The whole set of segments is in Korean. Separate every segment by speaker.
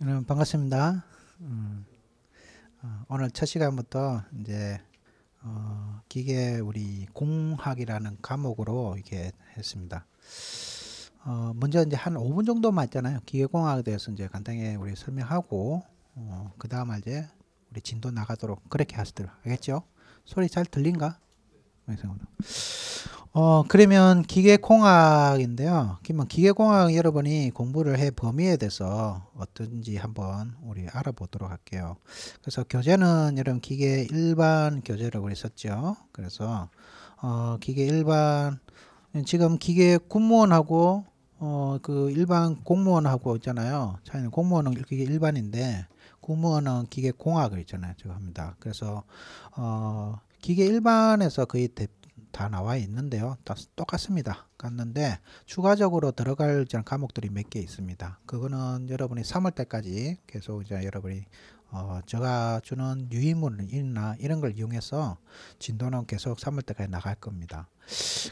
Speaker 1: 여러분 반갑습니다. 음, 어, 오늘 첫 시간부터 이제 어, 기계 우리 공학이라는 과목으로 이렇게 했습니다. 어, 먼저 이제 한 5분 정도 맞잖아요. 기계공학에 대해서 이제 간단히 우리 설명하고 어, 그 다음 이제 우리 진도 나가도록 그렇게 하시도록 하겠죠. 소리 잘 들린가? 어, 그러면 기계공학인데요. 기계공학 여러분이 공부를 해 범위에 대해서 어떤지 한번 우리 알아보도록 할게요. 그래서 교재는 여러분 기계 일반 교재라고 했었죠. 그래서 어, 기계 일반 지금 기계 군무원하고 어, 그 일반 공무원하고 있잖아요. 차이는 공무원은 기계 일반인데 군무원은 기계 공학을 있잖아요. 지금 합니다. 그래서 어, 기계 일반에서 거의 대, 다 나와 있는데요. 다 똑같습니다. 같는데 추가적으로 들어갈 과목들이 몇 개 있습니다. 그거는 여러분이 3월 때까지 계속 이제 여러분이 어, 제가 주는 유의문이나 이런 걸 이용해서 진도는 계속 3월 때까지 나갈 겁니다.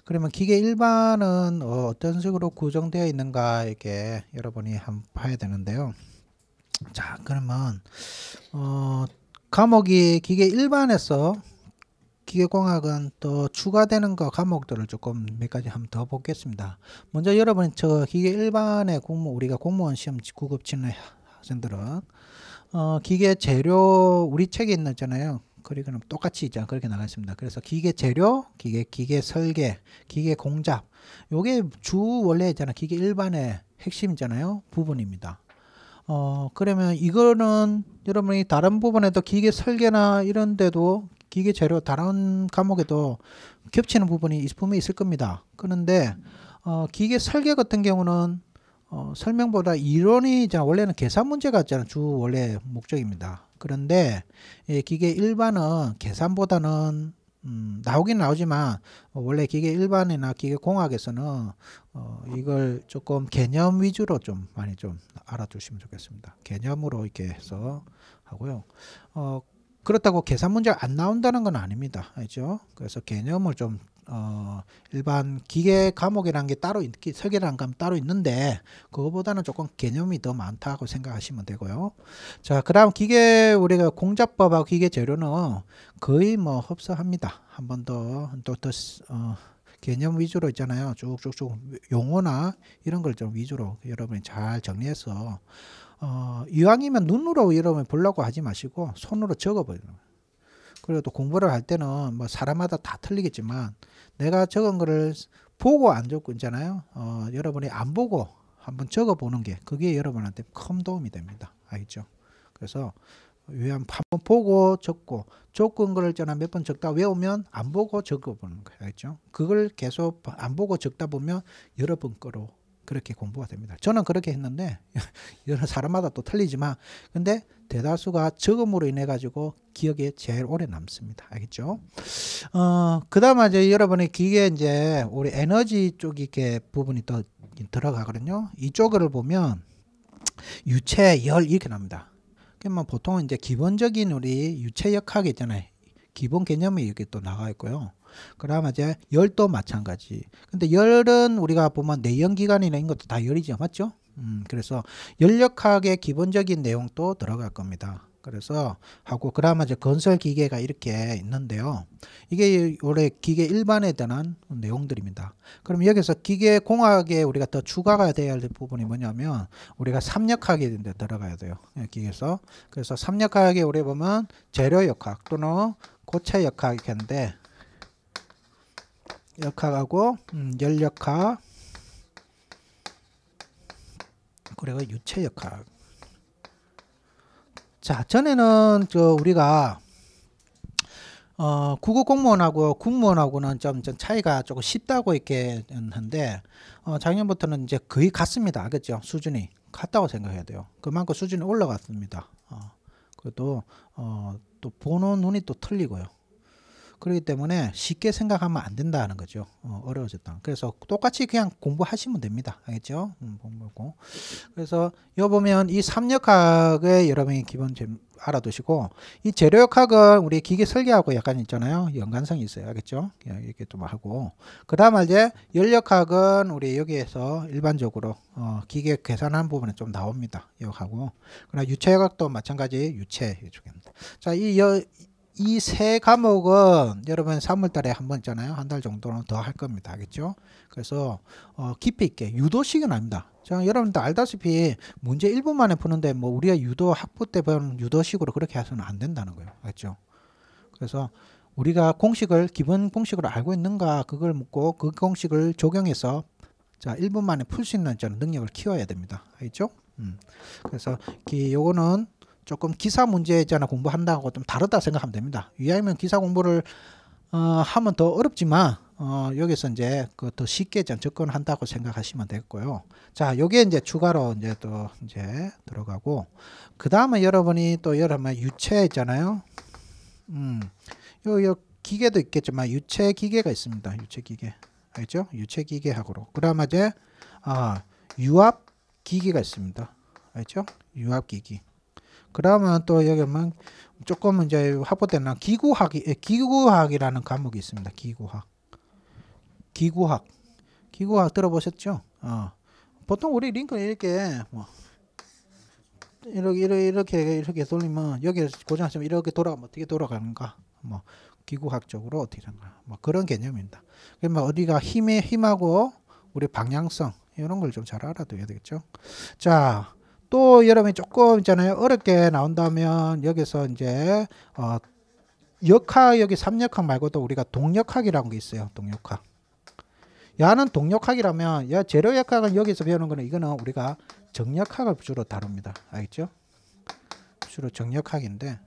Speaker 1: 그러면 기계 일반은 어, 어떤 식으로 구성되어 있는가 이렇게 여러분이 한번 봐야 되는데요. 자, 그러면 어, 과목이 기계 일반에서 기계공학은 또 추가되는 거 과목들을 조금 몇 가지 한번 더 보겠습니다. 먼저 여러분 저 기계 일반의 공무 우리가 공무원 시험 구급 치는 학생들은 어, 기계 재료 우리 책에 있잖아요. 있 그리고는 똑같이 있잖아 그렇게 나가 있습니다. 그래서 기계 재료, 기계 기계 설계, 기계 공작 요게 주 원래 있잖아 기계 일반의 핵심이잖아요. 부분입니다. 어, 그러면 이거는 여러분이 다른 부분에도 기계 설계나 이런 데도 기계 재료 다른 과목에도 겹치는 부분이 분명히 있을 겁니다. 그런데 어, 기계 설계 같은 경우는 어, 설명보다 이론이 자 원래는 계산 문제 같잖아요. 주 원래 목적입니다. 그런데 예, 기계 일반은 계산보다는 음, 나오긴 나오지만 원래 기계 일반이나 기계 공학에서는 어, 이걸 조금 개념 위주로 좀 많이 좀 알아주시면 좋겠습니다. 개념으로 이렇게 해서 하고요. 어, 그렇다고 계산 문제안 나온다는 건 아닙니다. 알죠? 그래서 개념을 좀 어, 일반 기계 과목이라는 게 따로 있기, 설계라는 감 따로 있는데, 그거보다는 조금 개념이 더 많다고 생각하시면 되고요. 자, 그 다음 기계, 우리가 공작법하고 기계 재료는 거의 뭐 흡사합니다. 한 번 더, 또, 더, 어, 개념 위주로 있잖아요. 쭉쭉쭉 용어나 이런 걸 좀 위주로 여러분이 잘 정리해서 어, 이왕이면 눈으로 여러분 보려고 하지 마시고 손으로 적어버리는 거예요. 그래도 공부를 할 때는 뭐 사람마다 다 틀리겠지만 내가 적은 거를 보고 안 적고 있잖아요. 어, 여러분이 안 보고 한번 적어보는 게 그게 여러분한테 큰 도움이 됩니다. 알겠죠? 그래서 외한 한번 보고 적고 적은 거를 전화 몇번 적다 외우면 안 보고 적어보는 거예요. 알겠죠? 그걸 계속 안 보고 적다 보면 여러 분 거로 그렇게 공부가 됩니다. 저는 그렇게 했는데 여러 사람마다 또 틀리지만 근데 대다수가 적음으로 인해 가지고 기억에 제일 오래 남습니다. 알겠죠? 어, 그다음에 이제 여러분의 기계 이제 우리 에너지 쪽이 게 부분이 또 들어가거든요. 이쪽을 보면 유체 열 이렇게 납니다. 그러면 그러니까 보통 이제 기본적인 우리 유체역학 있잖아요. 기본 개념이 이렇게 또 나가 있고요. 그럼 이제 열도 마찬가지. 근데 열은 우리가 보면 내연기관이나 이런 것도 다 열이죠. 맞죠? 음, 그래서 열역학의 기본적인 내용도 들어갈 겁니다. 그래서 하고 그다음에 이제 건설 기계가 이렇게 있는데요. 이게 올해 기계 일반에 대한 내용들입니다. 그럼 여기서 기계 공학에 우리가 더 추가가 돼야 될 부분이 뭐냐면 우리가 삼역학에 들어가야 돼요. 예, 기계에서 그래서 삼역학에 우리 보면 재료역학 또는 고체역학인데 역학하고 음, 열역학 그리고 유체역학 자 전에는 저 우리가 어, 국어 공무원하고 국무원하고는 좀, 좀 차이가 조금 쉽다고 이렇 한데 어, 작년부터는 이제 거의 같습니다. 그죠? 수준이 같다고 생각해야 돼요. 그만큼 수준이 올라갔습니다. 어, 그래도 어, 또 보는 눈이 또 틀리고요. 그렇기 때문에 쉽게 생각하면 안 된다는 거죠. 어, 려워졌다 그래서 똑같이 그냥 공부하시면 됩니다. 알겠죠? 음, 공부하고. 그래서 여 보면 이삼력학의 여러분이 기본 알아두시고 이 재료역학은 우리 기계 설계하고 약간 있잖아요. 연관성이 있어요. 알겠죠? 예, 이렇게 좀 하고. 그 다음 에 이제 열역학은 우리 여기에서 일반적으로 어, 기계 계산하는 부분에 좀 나옵니다. 역하고. 그러나 유체역학도 마찬가지 유체 이쪽입니다. 자, 이 여, 이세 과목은 여러분 3월달에 한 번 있잖아요. 한 달 정도는 더 할 겁니다. 알겠죠? 그렇죠? 그래서 어, 깊이 있게 유도식은 아닙니다. 자, 여러분들 알다시피 문제 1분 만에 푸는데 뭐 우리가 유도 학부 때 배운 유도식으로 그렇게 해서는 안 된다는 거예요. 알겠죠? 그래서 우리가 공식을 기본 공식으로 알고 있는가 그걸 묻고 그 공식을 적용해서 자 1분 만에 풀 수 있는 저는 능력을 키워야 됩니다. 알겠죠? 음. 그래서 이 요거는 조금 기사 문제 있잖아 공부한다고 좀 다르다 생각하면 됩니다. 이왕이면 기사 공부를 어, 하면 더 어렵지만 어, 여기서 이제 그 더 쉽게 접근한다고 생각하시면 되겠고요. 자, 요게 이제 추가로 이제 또 이제 들어가고 그 다음에 여러분이 또 여러분 유체 있잖아요. 음, 요, 요 기계도 있겠지만 유체 기계가 있습니다. 유체 기계 알죠? 유체 기계하고로 그다음에 이제 아 유압 기기가 있습니다. 알죠? 유압 기기. 그러면 또 여기 막 뭐 조금 이제 확보되나 기구학이 예, 기구학이라는 과목이 있습니다. 기구학. 기구학. 기구학 들어보셨죠? 어. 보통 우리 링크 이렇게 뭐 이렇게 이렇게 이렇게, 이렇게 돌리면 여기 고정하시면 이렇게 돌아 어떻게 돌아가는가? 뭐 기구학적으로 어떻게 되가뭐 그런 개념입니다. 그러면 뭐 어디가 힘의 힘하고 우리 방향성 이런 걸 좀 잘 알아둬야 되겠죠. 자, 또 여러분이 조금 있잖아요. 어렵게 나온다면 여기서 이제 어 역학 여기 삼역학 말고도 우리가 동역학이라는 게 있어요. 동역학. 야는 동역학이라면 야 재료역학은 여기서 배우는 거는 이거는 우리가 정역학을 주로 다룹니다. 알겠죠? 주로 정역학인데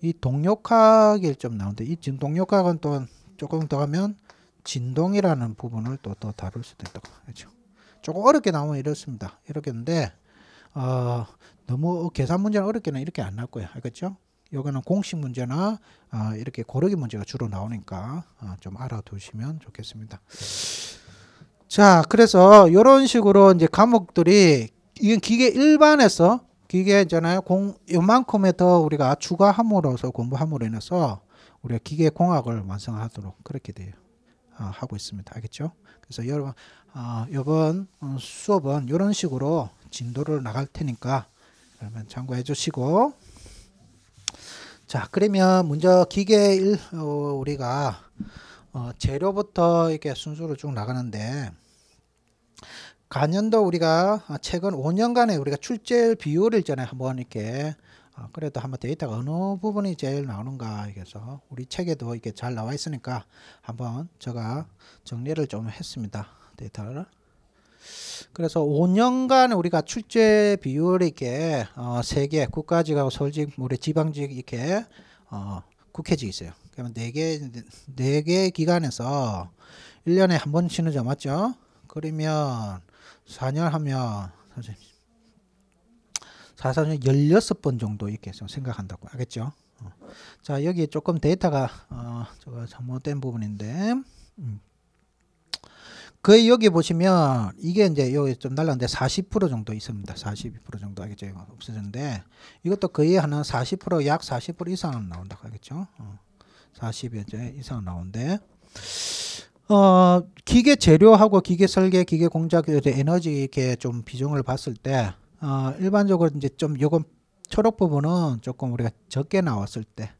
Speaker 1: 이 동역학이 좀 나오는데 이 지금 동역학은 또 조금 더 가면 진동이라는 부분을 또더 다룰 수도 있다고 하죠. 조금 어렵게 나오면 이렇습니다. 이렇게인데 어, 너무 계산 문제는 어렵게는 이렇게 안 났고요. 알겠죠? 요거는 공식 문제나 어, 이렇게 고르기 문제가 주로 나오니까 어, 좀 알아두시면 좋겠습니다. 자, 그래서 이런 식으로 이제 과목들이 이건 기계 일반에서 기계잖아요. 공 요만큼의 더 우리가 추가함으로써 공부함으로 인해서 우리가 기계 공학을 완성하도록 그렇게 돼요. 어, 하고 있습니다. 알겠죠? 그래서 여러분 어, 이번 수업은 이런 식으로 진도를 나갈 테니까 그러면 참고해 주시고 자 그러면 먼저 기계 일, 어, 우리가 어, 재료부터 이렇게 순서로 쭉 나가는데 가년도 우리가 최근 5년간에 우리가 출제 비율을 전에 한번 이렇게 어, 그래도 한번 데이터가 어느 부분이 제일 나오는가 해서 우리 책에도 이게 렇잘 나와 있으니까 한번 제가 정리를 좀 했습니다 데이터를 그래서 5년간 우리가 출제 비율 어, 이렇게 어, 3개 국가직하고 서울직, 우리 지방직 이렇게 어, 국회직 있어요. 그러면 4개, 4개 기간에서 1년에 한 번씩은 잡맞죠 그러면 4년 하면 선생님 4, 4년 16번 정도 이렇게 생각한다고 알겠죠? 어. 자 여기 조금 데이터가 어, 저거 잘못된 부분인데 음. 거의 여기 보시면 이게 이제 여기 좀 날랐는데 40% 정도 있습니다. 42% 정도 하겠죠. 이 없어졌는데 이것도 거의 하는 40%약 40% 이상은 나온다 고 하겠죠. 어, 4 0 이제 이상 은 나온데 어, 기계 재료하고 기계 설계, 기계 공작, 에너지 이렇게 좀 비중을 봤을 때 어, 일반적으로 이제 좀 요건 초록 부분은 조금 우리가 적게 나왔을 때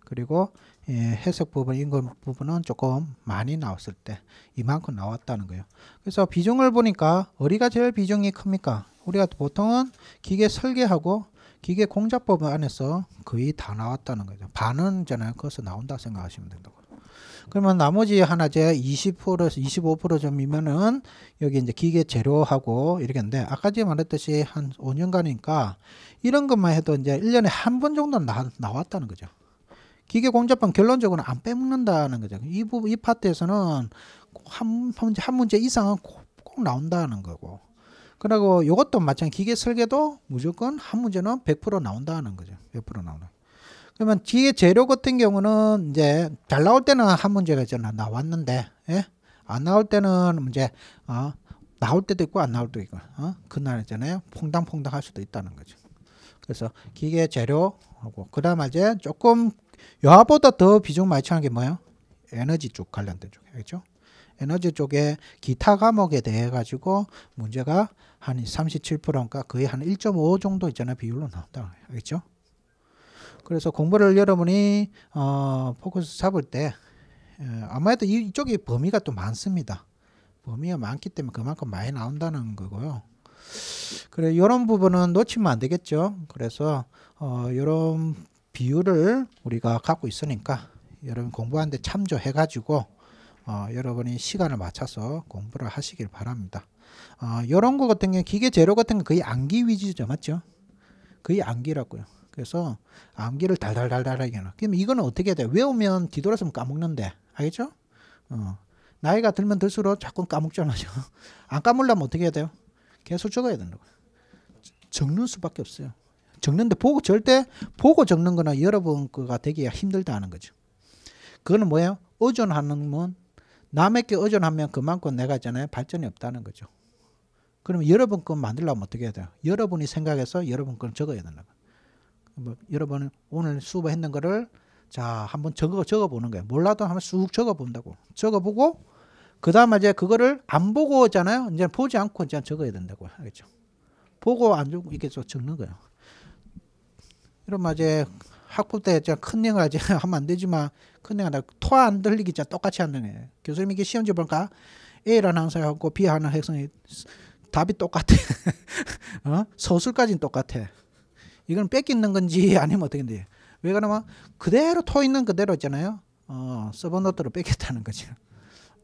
Speaker 1: 그리고 예, 해석 부분, 인건 부분은 조금 많이 나왔을 때 이만큼 나왔다는 거예요. 그래서 비중을 보니까 어디가 제일 비중이 큽니까? 우리가 보통은 기계 설계하고 기계 공작법 안에서 거의 다 나왔다는 거죠. 반은 전에 거기서 나온다 생각하시면 된다고. 그러면 나머지 하나 제 20%에서 25%점이면은 여기 이제 기계 재료하고 이렇게인데 아까 전에 말했듯이 한 5년간이니까 이런 것만 해도 이제 1년에 한 번 정도 나, 나왔다는 거죠. 기계 공작법 결론적으로 는안 빼먹는다는 거죠. 이 부분 이 파트에서는 한, 문제, 한 문제 이상은 꼭, 꼭 나온다는 거고. 그리고 이것도 마찬가지 기계 설계도 무조건 한 문제는 100% 나온다는 거죠. 100% 나오는. 그러면 기계 재료 같은 경우는 이제 잘 나올 때는 한 문제가 이 나왔는데 예? 안 나올 때는 이제 어, 나올 때도 있고 안 나올 때도 있고 어? 그날 있잖아요. 퐁당퐁당 할 수도 있다는 거죠. 그래서 기계 재료하고 그다음 이제 조금 여하보다 더 비중 많이 차는 게 뭐예요? 에너지 쪽 관련된 쪽 알겠죠? 에너지 쪽에 기타 과목에 대해 가지고 문제가 한 37%니까 거의 한 1.5 정도 있잖아요 비율로 나온다 알겠죠? 그래서 공부를 여러분이 어, 포커스 잡을 때 에, 어, 아무도 이쪽이 범위가 또 많습니다. 범위가 많기 때문에 그만큼 많이 나온다는 거고요. 그래 이런 부분은 놓치면 안 되겠죠. 그래서 이런 어, 비율을 우리가 갖고 있으니까 여러분 공부하는데 참조해 가지고 어, 여러분이 시간을 맞춰서 공부를 하시길 바랍니다. 어, 이런 거 같은 경우 기계 재료 같은 거 거의 암기 위주죠, 맞죠? 거의 암기라고요. 그래서 암기를 달달달달하게 해놔. 그럼 이거는 어떻게 돼요? 외우면 뒤돌아서면 까먹는데, 알겠죠? 어, 나이가 들면 들수록 자꾸 까먹잖아요. 안까먹려면 어떻게 해야 돼요? 계속 적어야 된다고. 적는 수밖에 없어요. 적는데 보고 절대 보고 적는 거나 여러분 거가 되기가 힘들다는 거죠. 그거는 뭐예요? 의존하는 건 남에게 의존하면 그만큼 내가 있잖아요. 발전이 없다는 거죠. 그러면 여러분 거 만들려면 어떻게 해야 돼요? 여러분이 생각해서 여러분 건 적어야 된다고. 뭐 여러분 오늘 수업했는 거를 자 한번 적어 적어 보는 거예요. 몰라도 한번 쑥 적어 본다고. 적어 보고 그 다음에 이제 그거를 안 보고잖아요. 이제 보지 않고 이제 적어야 된다고 하겠죠. 보고 안 적고 이렇게 적는 거예요. 그럼 이제 학부 때 제가 큰일화 이제 하면 안 되지만 큰 영화 토안 들리기 전 똑같이 안 되네. 교수님이 게 시험지 볼니까 A라는 학생하고 B하는 학생이 답이 똑같아. 어? 서술까지는 똑같아. 이건 뺏기는 건지 아니면 어떻게 돼? 왜 그러면 그대로 토 있는 그대로 있잖아요. 어, 서버노트로 뺏겼다는 거죠.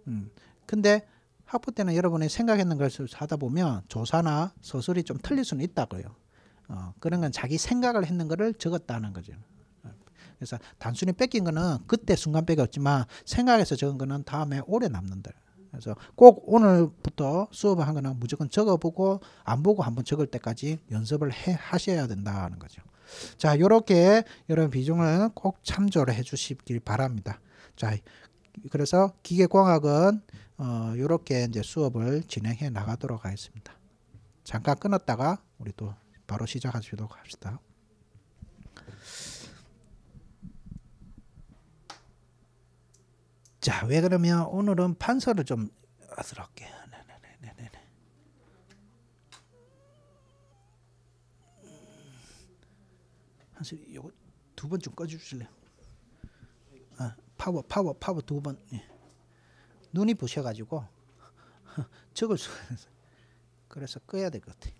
Speaker 1: 음. 근데 학부 때는 여러분이 생각했는 것을 하다 보면 조사나 서술이 좀 틀릴 수는 있다고요. 어, 그런 건 자기 생각을 했는 거를 적었다는 거죠. 그래서 단순히 뺏긴 거는 그때 순간 뺏겼지만 생각해서 적은 거는 다음에 오래 남는다. 그래서 꼭 오늘부터 수업을 한 거는 무조건 적어보고 안 보고 한번 적을 때까지 연습을 해 하셔야 된다는 거죠. 자, 요렇게 여러분 비중을 꼭 참조를 해 주시길 바랍니다. 자, 그래서 기계공학은 어, 요렇게 이제 수업을 진행해 나가도록 하겠습니다. 잠깐 끊었다가 우리 또 바로 시작하시도록 합시다. 자, 왜 그러면 오늘은 판서를 좀 하도록 게요한 이거 두 번 좀 꺼주실래요? 아, 파워 파워 파워 두 번. 예. 눈이 부셔가지고 적을 수가 그래서 꺼야 될 것 같아요.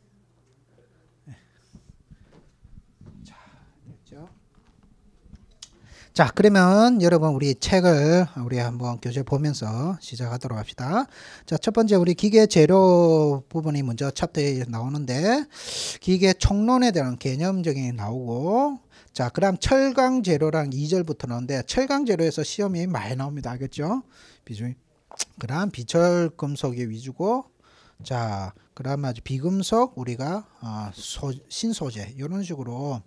Speaker 1: 자, 그러면 여러분 우리 책을 우리 한번 교재 보면서 시작하도록 합시다. 자, 첫 번째 우리 기계 재료 부분이 먼저 차트에 나오는데 기계 총론에 대한 개념적인 나오고 자, 그다음 철강 재료랑 2절부터 나오는데 철강 재료에서 시험이 많이 나옵니다. 알겠죠? 비중이. 그다음 비철 금속이 위주고 자, 그다음 아주 비금속 우리가 어, 소, 신소재 이런 식으로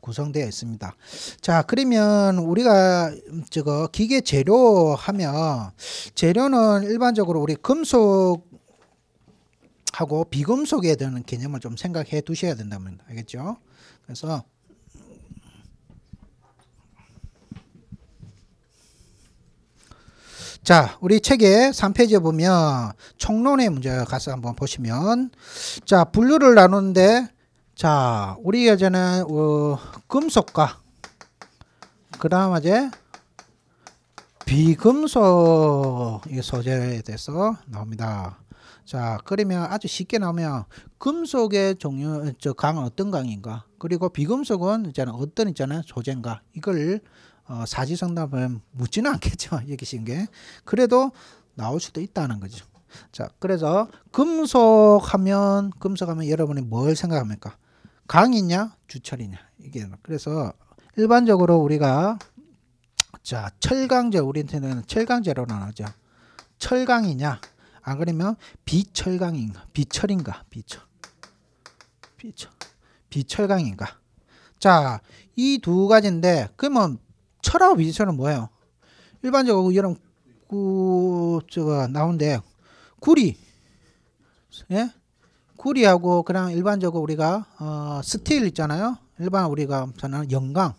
Speaker 1: 구성되어 있습니다. 자, 그러면 우리가 저거 기계 재료 하면 재료는 일반적으로 우리 금속 하고 비금속에 대한 개념을 좀 생각해 두셔야 된다면 알겠죠? 그래서 자, 우리 책의 3페이지에 보면 총론의 문제 가서 한번 보시면 자, 분류를 나누는데 자, 우리 여자는 어, 금속과 그 다음 어제 비금속 소재에 대해서 나옵니다. 자, 그러면 아주 쉽게 나오면 금속의 종류, 저 강은 어떤 강인가? 그리고 비금속은 있잖아, 어떤 있잖아, 소재인가? 이걸 어, 사지성답은 묻지는 않겠죠. 이렇게 쉬운 게. 그래도 나올 수도 있다는 거죠. 자, 그래서 금속하면 금속하면 여러분이 뭘 생각합니까? 강이냐 주철이냐 이게 그래서 일반적으로 우리가 자 철강제 우리한테는 철강제로 나누죠 철강이냐 아 그러면 비철강인가 비철인가 비철 비철 비철강인가 자 이 두 가지인데 그러면 철하고 비철은 뭐예요 일반적으로 여러분 구 저거 나온데 구리 예 구리하고 그냥 일반적으로 우리가 어, 스틸 있잖아요. 일반 우리가 저는 영광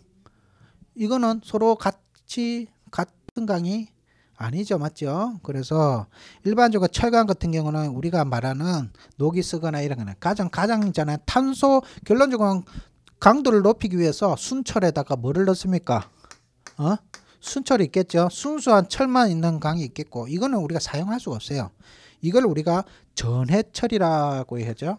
Speaker 1: 이거는 서로 같이 같은 강이 아니죠, 맞죠? 그래서 일반적으로 철강 같은 경우는 우리가 말하는 녹이 쓰거나 이런 거는 가장 가장 있잖아요. 탄소 결론적으로 강도를 높이기 위해서 순철에다가 뭐를 넣습니까? 어? 순철이 있겠죠. 순수한 철만 있는 강이 있겠고 이거는 우리가 사용할 수가 없어요. 이걸 우리가 전해철이라고 해야죠.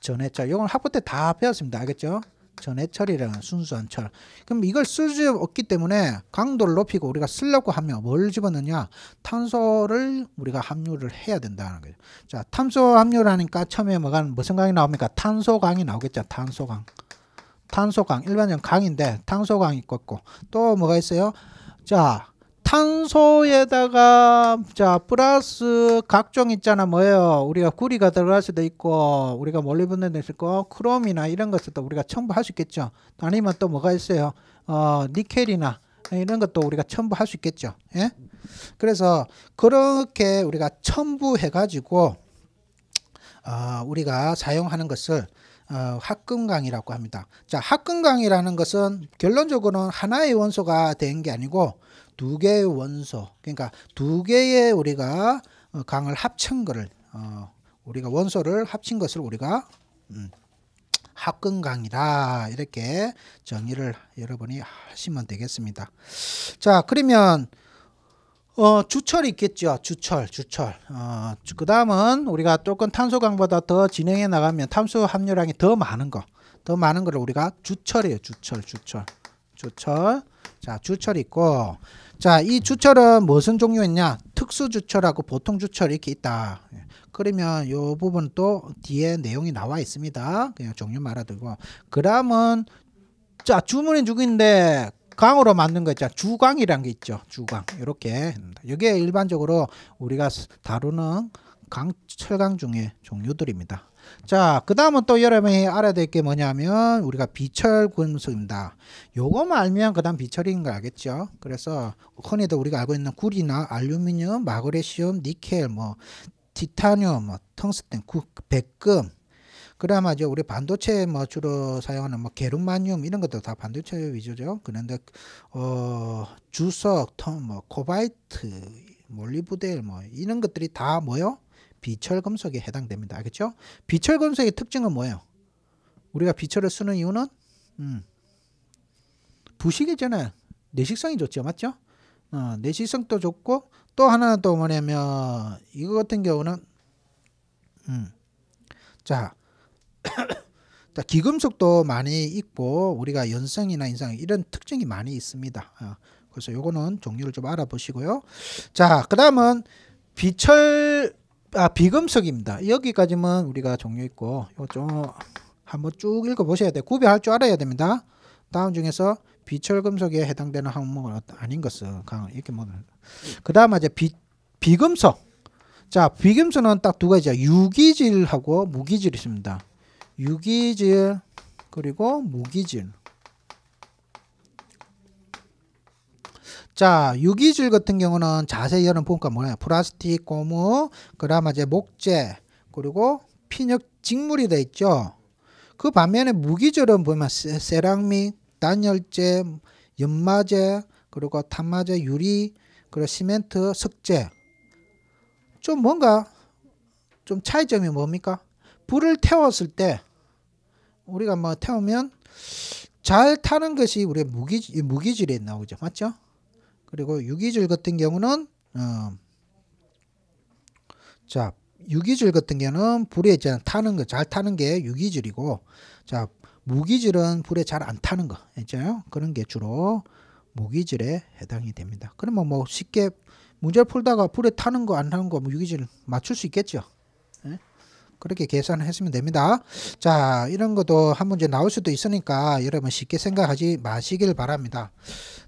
Speaker 1: 전해철. 이건 학부 때 다 배웠습니다. 알겠죠? 전해철이라는 순수한 철. 그럼 이걸 쓸 수 없기 때문에 강도를 높이고 우리가 쓰려고 하면 뭘 집어넣냐? 탄소를 우리가 함유를 해야 된다는 거죠. 자, 탄소 함유라니까 처음에 뭐가 무슨 강이 나옵니까? 탄소강이 나오겠죠. 탄소강. 탄소강 일반적인 강인데 탄소강이 있고 또 뭐가 있어요? 자, 탄소에다가 자 플러스 각종 있잖아 뭐예요 우리가 구리가 들어갈 수도 있고 우리가 몰리분해도 있고 크롬이나 이런 것도 들 우리가 첨부할 수 있겠죠 아니면 또 뭐가 있어요 어 니켈이나 이런 것도 우리가 첨부할 수 있겠죠 예 그래서 그렇게 우리가 첨부해 가지고 어, 우리가 사용하는 것을 어, 합금강이라고 합니다. 자, 합금강이라는 것은 결론적으로는 하나의 원소가 된 게 아니고 두 개의 원소, 그러니까 두 개의 우리가 어, 강을 합친 거를 어, 우리가 원소를 합친 것을 우리가 합금강이라 음, 이렇게 정의를 여러분이 하시면 되겠습니다. 자, 그러면 어, 주철이 있겠죠. 주철, 주철. 어, 그 다음은 우리가 조금 탄소강보다 더 진행해 나가면 탄소 함유량이 더 많은 거. 더 많은 거를 우리가 주철이에요. 주철, 주철. 주철. 자, 주철 있고. 자, 이 주철은 무슨 종류였냐? 특수 주철하고 보통 주철 이렇게 있다. 예. 그러면 요 부분 또 뒤에 내용이 나와 있습니다. 그냥 종류 말아두고. 그다음은 자, 주문이 죽인데 강으로 만든 거있죠 주강이란 게 있죠. 주강. 이렇게. 이게 일반적으로 우리가 다루는 강, 철강 중에 종류들입니다. 자, 그 다음은 또 여러분이 알아야 될 게 뭐냐면 우리가 비철 군수입니다. 요거만 알면 그 다음 비철인 걸 알겠죠? 그래서 흔히도 우리가 알고 있는 구리나 알루미늄, 마그네슘, 니켈, 뭐 티타늄, 뭐 텅스텐, 구, 백금, 그나마저 우리 반도체 뭐 주로 사용하는 뭐게르마늄 이런 것도 다 반도체 위주죠. 그런데 어 주석, 텀뭐 코바이트, 몰리브델 뭐 이런 것들이 다 뭐요? 비철 금속에 해당됩니다. 알겠죠? 비철 금속의 특징은 뭐예요? 우리가 비철을 쓰는 이유는 음. 부식이잖아요. 내식성이 좋죠. 맞죠? 어, 내식성도 좋고 또 하나 또 뭐냐면 이거 같은 경우는 음. 자 자, 기금속도 많이 있고 우리가 연성이나 인상 이런 특징이 많이 있습니다. 어, 그래서 요거는 종류를 좀 알아보시고요. 자, 그다음은 비철 아 비금속입니다. 여기까지만 우리가 종류 있고 요좀 한번 쭉 읽어 보셔야 돼. 구별할 줄 알아야 됩니다. 다음 중에서 비철금속에 해당되는 항목은 아닌 것은 강 이렇게 뭐 그다음 이제 비 비금속 자 비금속은 딱 두 가지야 유기질하고 무기질이 있습니다. 유기질 그리고 무기질 자, 유기질 같은 경우는 자세히 열는보니까 뭐냐 플라스틱, 고무, 그다음에 목재, 그리고 피력 직물이 돼 있죠. 그 반면에 무기질은 보면 세, 랑믹 단열재, 연마재, 그리고 탄마재, 유리, 그리고 시멘트, 석재. 좀 뭔가 좀 차이점이 뭡니까? 불을 태웠을 때 우리가 뭐 태우면 잘 타는 것이 우리 무기, 무기질에 나오죠. 맞죠? 그리고 유기질 같은 경우는, 어, 자, 유기질 같은 경우는 불에 이제 타는 거, 잘 타는 게 유기질이고, 자, 무기질은 불에 잘 안 타는 거, 있잖아요. 그런 게 주로 무기질에 해당이 됩니다. 그러면 뭐 쉽게 문제를 풀다가 불에 타는 거, 안 타는 거, 뭐 유기질 맞출 수 있겠죠. 그렇게 계산을 했으면 됩니다. 자, 이런 것도 한 문제 나올 수도 있으니까 여러분 쉽게 생각하지 마시길 바랍니다.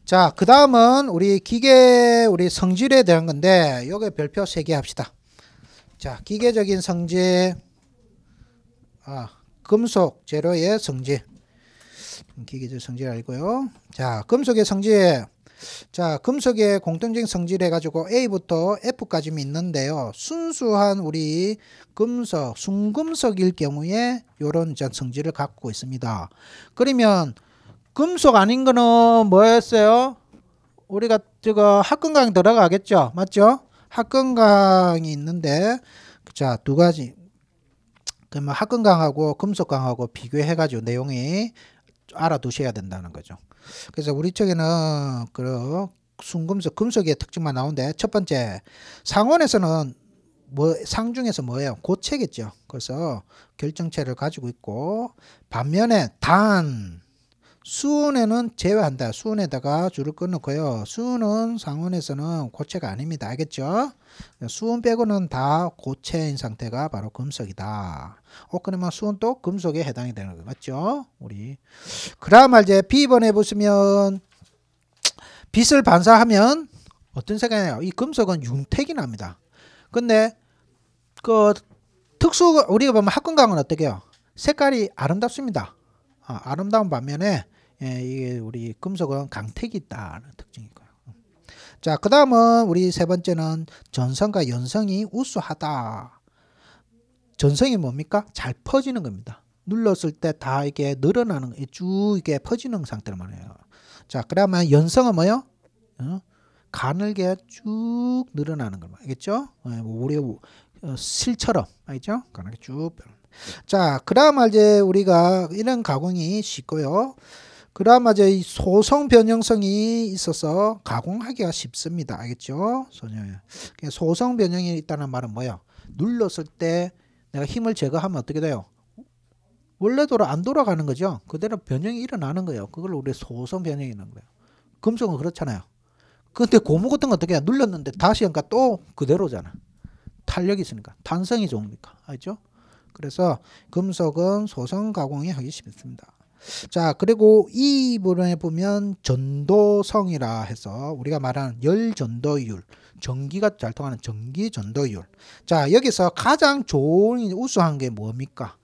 Speaker 1: 자, 그 다음은 우리 기계, 우리 성질에 대한 건데, 여기 별표 3개 합시다. 자, 기계적인 성질, 아, 금속 재료의 성질. 기계적 성질 알고요. 자, 금속의 성질. 자, 금속의 공통적인 성질해 가지고 A부터 F까지 있는데요. 순수한 우리 금속, 순금속일 경우에 요런 성질을 갖고 있습니다. 그러면 금속 아닌 거는 뭐였어요? 우리가 지금 합금강 들어가겠죠. 맞죠? 학근강이 있는데 자, 두 가지 그러면 합금강하고 금속강하고 비교해 가지고 내용이 알아두셔야 된다는 거죠. 그래서 우리 쪽에는 그 순금속 금속의 특징만 나오는데 첫 번째 상원에서는뭐 상중에서 뭐예요? 고체겠죠. 그래서 결정체를 가지고 있고 반면에 단 수은에는 제외한다. 수은에다가 줄을 끊었고요. 수은은 상온에서는 고체가 아닙니다. 알겠죠? 수은 빼고는 다 고체인 상태가 바로 금속이다. 어, 그네만 수은 또 금속에 해당이 되는 거 맞죠? 우리 그다음 이제 B번에 보시면 빛을 반사하면 어떤 색이냐요? 이 금속은 융택이 납니다. 근데 그 특수 우리가 보면 학군강은 어떻게요? 해 색깔이 아름답습니다. 아, 아름다운 반면에 예, 이게 우리 금속은 강택이 있다는 특징이고요. 자, 그 다음은 우리 세 번째는 전성과 연성이 우수하다. 전성이 뭡니까? 잘 퍼지는 겁니다. 눌렀을 때 다 이게 늘어나는, 쭉 이게 퍼지는 상태를 말해요. 자, 그러면 연성은 뭐요? 어? 가늘게 쭉 늘어나는 걸 말이겠죠? 예, 뭐 우리 어, 실처럼, 알죠? 가늘게 쭉. 자, 그다음 이제 우리가 이런 가공이 쉽고요. 그나마저 이 소성 변형성이 있어서 가공하기가 쉽습니다. 알겠죠? 그러니까 소성 변형이 있다는 말은 뭐예요? 눌렀을 때 내가 힘을 제거하면 어떻게 돼요? 원래대로 안 돌아가는 거죠. 그대로 변형이 일어나는 거예요. 그걸 우리 소성 변형이라는 거예요. 금속은 그렇잖아요. 근데 고무 같은 거 어떻게 눌렀는데 다시 하니까 그러니까 또 그대로잖아. 탄력이 있으니까. 탄성이 좋으니까. 알죠? 그래서 금속은 소성 가공이 하기 쉽습니다. 자, 그리고 이 부분에 보면 전도성이라 해서 우리가 말하는 열 전도율, 전기가 잘 통하는 전기 전도율. 자, 여기서 가장 좋은 우수한 게 뭡니까?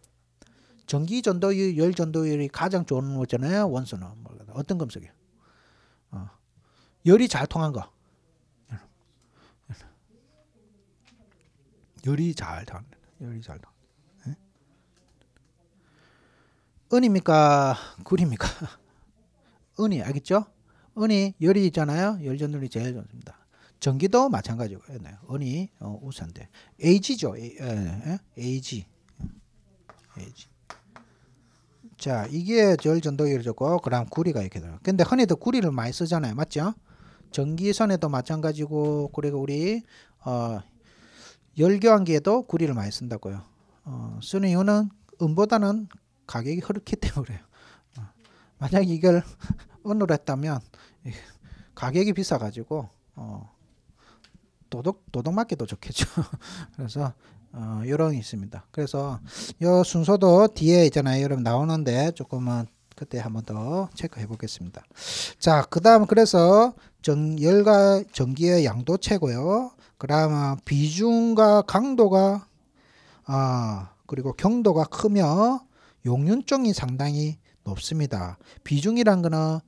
Speaker 1: 전기 전도율, 열 전도율이 가장 좋은 거잖아요. 원소는 어떤 금속이요? 어. 열이 잘 통한 거. 열이 잘 통. 열이 잘 통. 은입니까? 굴입니까? 은이 알겠죠? 은이 열이 있잖아요. 열전율이 제일 좋습니다. 전기도 마찬가지고요. 은이 어, 우산데 AG죠. A, 에, 에, AG. AG. 자, 이게 열 전도율이 좋고 그다음 구리가 이렇게 들어. 근데 흔히도 구리를 많이 쓰잖아요. 맞죠? 전기선에도 마찬가지고 그리고 우리 어, 열교환기에도 구리를 많이 쓴다고요. 어, 쓰는 이유는 음보다는 가격이 흐르기 때문에요. 어. 만약 이걸 은으로 했다면 가격이 비싸가지고 어, 도덕 도덕 맞기도 좋겠죠. 그래서 어, 요런 있습니다. 그래서 요 순서도 뒤에 있잖아요. 여러분 나오는데 조금만 그때 한번 더 체크해 보겠습니다. 자, 그다음 그래서 정, 열과 전기의 양도체고요. 그다음 비중과 강도가 아 그리고 경도가 크며 용융증이 상당히 높습니다. 비중이란 거는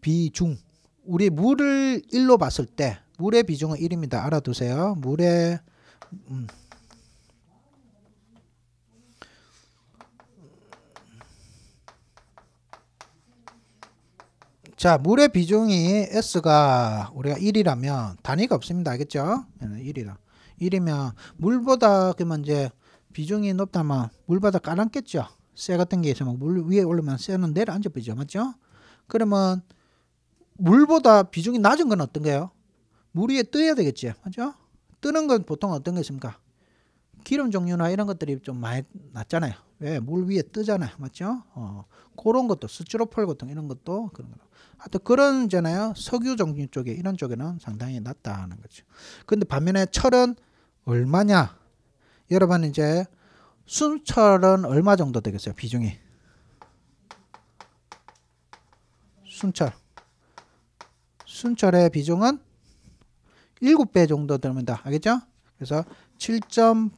Speaker 1: 비중. 우리 물을 1로 봤을 때 물의 비중은 1입니다. 알아두세요. 물의 음. 자, 물의 비중이 S가 우리가 1이라면 단위가 없습니다. 알겠죠? 1이라. 1이면 물보다 그러면 이제 비중이 높다면 물보다 까랑겠죠? 쇠 같은 게 있어 막물 위에 올리면 쇠는 내려앉아 버리죠. 맞죠? 그러면 물보다 비중이 낮은 건 어떤가요? 물 위에 떠야 되겠지. 맞죠? 뜨는 건 보통 어떤 게 있습니까? 기름 종류나 이런 것들이 좀 많이 낮잖아요. 왜? 물 위에 뜨잖아요. 맞죠? 어, 그런 것도 스티로폴 같은 이런 것도 그런 거. 하여튼 그런 잖아요. 석유 종류 쪽에 이런 쪽에는 상당히 낮다는 거죠. 근데 반면에 철은 얼마냐? 여러분 이제 순철은 얼마 정도 되겠어요? 비중이. 순철. 순철의 비중은 7배 정도 됩니다. 알겠죠? 그래서 7.8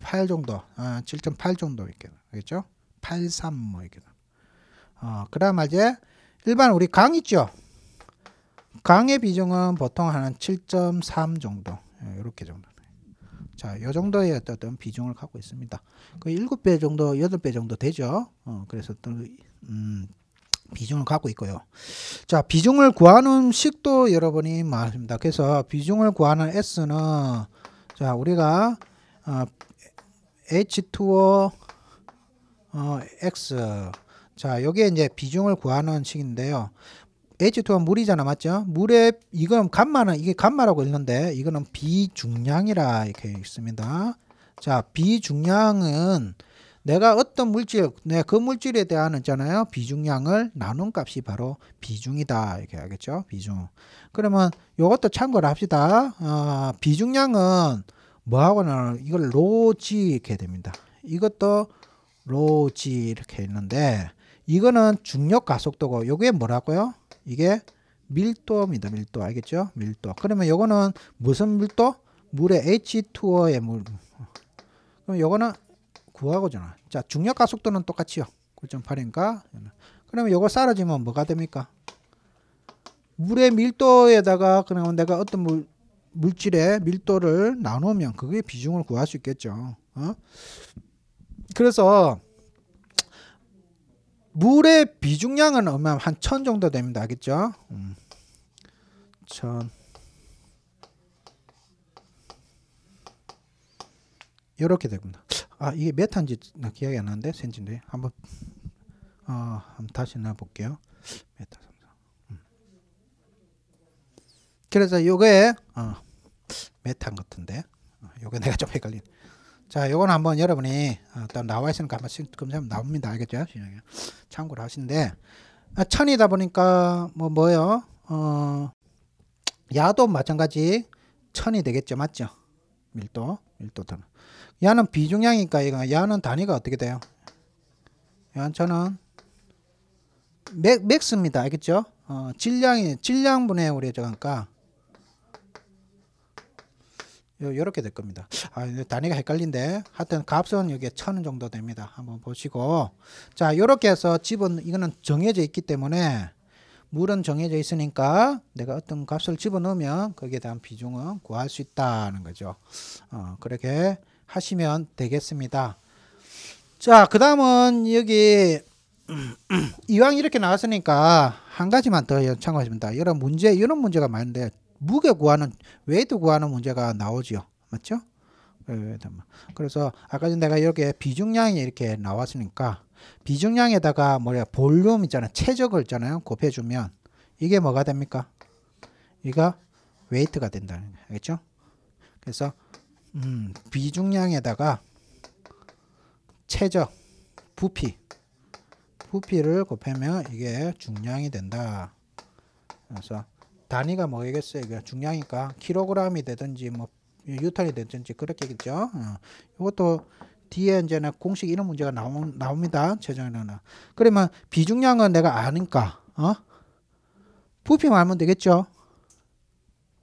Speaker 1: 8 어, 정도, 아, 7.8 정도 이렇게 알겠죠? 83뭐 이렇게. 어, 그다음 이제 일반 우리 강 있죠? 강의 비중은 보통 한 7.3 정도. 이렇게 예, 정도. 자, 요 정도의 어떤 비중을 갖고 있습니다. 그 일곱 배 정도, 여덟 배 정도 되죠. 어, 그래서 또 그, 음, 비중을 갖고 있고요. 자, 비중을 구하는 식도 여러분이 많습니다. 그래서 비중을 구하는 S는 자, 우리가 어, H2O 어, X 자, 여기 이제 비중을 구하는 식인데요. H2와 물이잖아 맞죠? 물에 이건 감마는 이게 감마라고 읽는데 이거는 비중량이라 이렇게 있습니다. 자 비중량은 내가 어떤 물질, 내 그 물질에 대한 있잖아요. 비중량을 나눈 값이 바로 비중이다. 이렇게 하겠죠. 비중. 그러면 이것도 참고를 합시다. 어, 비중량은 뭐하고는 이걸 로지 이렇게 됩니다. 이것도 로지 이렇게 있는데 이거는 중력 가속도고 요게 뭐라고요? 이게 밀도입니다. 밀도 알겠죠? 밀도. 그러면 요거는 무슨 밀도? 물의 H2O의 물. 그럼 요거는 구하고잖아. 자, 중력 가속도는 똑같이요. 9.8인가? 그러면 요거 사라지면 뭐가 됩니까? 물의 밀도에다가 그러면 내가 어떤 물, 물질의 밀도를 나누면 그게 비중을 구할 수 있겠죠. 어? 그래서 물의 비중량은 얼마 한천 정도 됩니다. 알겠죠? 음. 천. 이렇게 됩니다. 아 이게 메탄지 나 기억이 안 나는데 센치인데 한번 어 한번 다시 넣어볼게요. 메타 삼성. 음. 그래서 요게 어 메탄 같은데 어, 요게 내가 좀 헷갈린. 자, 요건 한번 여러분이 어, 나와 있으니까 한번 검색하면 나옵니다. 알겠죠? 참고를 하시는데 아, 천이다 보니까 뭐 뭐요? 어, 야도 마찬가지 천이 되겠죠, 맞죠? 밀도, 밀도는 야는 비중량이니까 이거 야는 단위가 어떻게 돼요? 야천은 맥, 맥스입니다. 알겠죠? 어, 질량이 질량분의 우리 저니까 그러니까 이렇게 될 겁니다. 아, 단위가 헷갈린데 하여튼 값은 여기에 천 정도 됩니다. 한번 보시고 자 이렇게 해서 집은 이거는 정해져 있기 때문에 물은 정해져 있으니까 내가 어떤 값을 집어넣으면 거기에 대한 비중은 구할 수 있다는 거죠. 어, 그렇게 하시면 되겠습니다. 자, 그 다음은 여기 이왕 이렇게 나왔으니까 한 가지만 더 참고하십니다. 여러 문제, 이런 문제가 많은데 무게 구하는 웨이트 구하는 문제가 나오지 맞죠? 네, 뭐. 그래서 아까 전 내가 이렇게 비중량이 이렇게 나왔으니까 비중량에다가 뭐야 볼륨 있잖아 최적을 있잖아요 곱해주면 이게 뭐가 됩니까? 이거 웨이트가 된다는 거 알겠죠? 그래서 음, 비중량에다가 최적 부피 부피를 곱하면 이게 중량이 된다. 그래서 단위가 뭐겠어요? 이게 중량이니까 킬로그램이 되든지 뭐 유턴이 되든지 그렇게겠죠. 어. 이것도 뒤에 이제는 공식 이런 문제가 나오, 나옵니다. 최종에는 그러면 비중량은 내가 아니까 어? 부피 만 말면 되겠죠.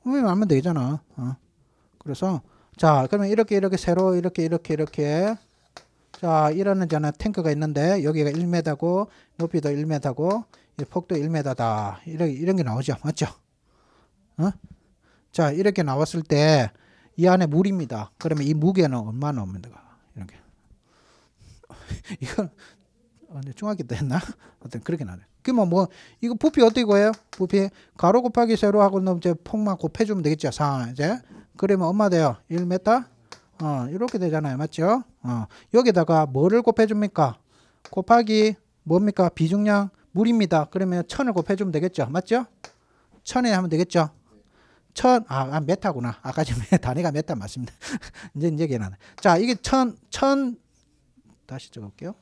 Speaker 1: 부피 만 말면 되잖아. 어. 그래서 자 그러면 이렇게 이렇게 새로 이렇게 이렇게 이렇게 자 이러는 저는 탱크가 있는데 여기가 1m고 높이도 1m고 폭도 1m다 이런 이런 게 나오죠 맞죠 어? 자 이렇게 나왔을 때 이 안에 물입니다. 그러면 이 무게는 얼마 나옵니까? 이렇게 이건 아, 중학교 때 했나? 어떤 그렇게 나네. 그러면 뭐 이거 부피 어떻게 구해요? 부피 가로 곱하기 세로 하고 이제 폭만 곱해주면 되겠죠. 4 이제 그러면 얼마 돼요? 1m? 어 이렇게 되잖아요. 맞죠? 어 여기다가 뭐를 곱해줍니까? 곱하기 뭡니까? 비중량 물입니다. 그러면 천을 곱해주면 되겠죠. 맞죠? 천에 하면 되겠죠. 천, 아, 아 메타구나. 아까 전에 단위가 메타 맞습니다. 이제, 이제 계란. 자, 이게 천, 천, 다시 적을게요.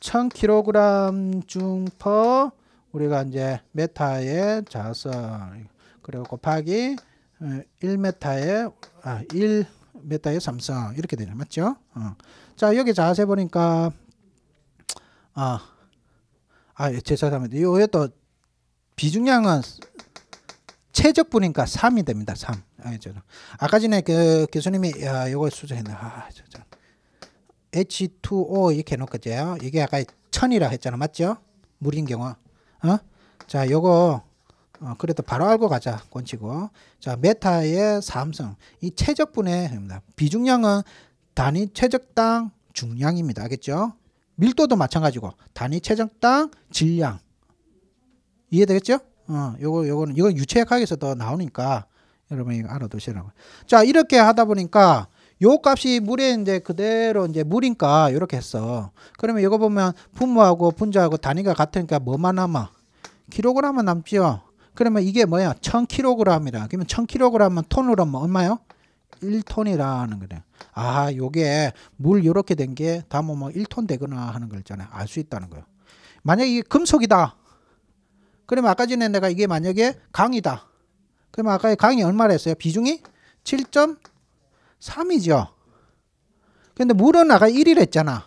Speaker 1: 천 킬로그램 중퍼 우리가 이제 메타의 자선 그리고 곱하기 1메타의 어, 아, 1메타의 삼성 이렇게 되는 맞죠? 어. 자 여기 자세 보니까 아 아, 제사상인데 요게 또 비중량은 최적 분이니까 3이 됩니다. 3. 알죠? 아, 예, 아까 전에 그 교수님이 야, 아, 요걸 수정했네. 아, 저, 저. H2O 이렇게 놓고죠. 이게 아까 천이라 했잖아. 맞죠? 물인 경우. 어? 자, 요거 어, 그래도 바로 알고 가자. 꼰치고. 자, 메타의 삼성. 이 최적분의 비중량은 단위 최적당 중량입니다. 알겠죠? 밀도도 마찬가지고 단위 최적당 질량 이해되겠죠? 어, 요거 요거는 이건 유체학에서더 나오니까 여러분이 알아두시라고. 자 이렇게 하다 보니까 요 값이 물에 이제 그대로 이제 물인까 이렇게 했어. 그러면 이거 보면 분모하고 분자하고 단위가 같으니까 뭐만 남아? 킬로그램만 남지 그러면 이게 뭐야? 1 0 0 0 k 이라 그러면 1 0 0 0 k g 톤으로 하 얼마요? 1톤이라는 거네. 아, 요게 물 요렇게 된게 담으면 1톤 되거나 하는 거 있잖아요. 알 수 있다는 거예요. 만약에 이게 금속이다. 그러면 아까 전에 내가 이게 만약에 강이다. 그러면 아까 강이 얼마라 했어요? 비중이 7.3이죠. 근데 물은 아까 1이라 했잖아.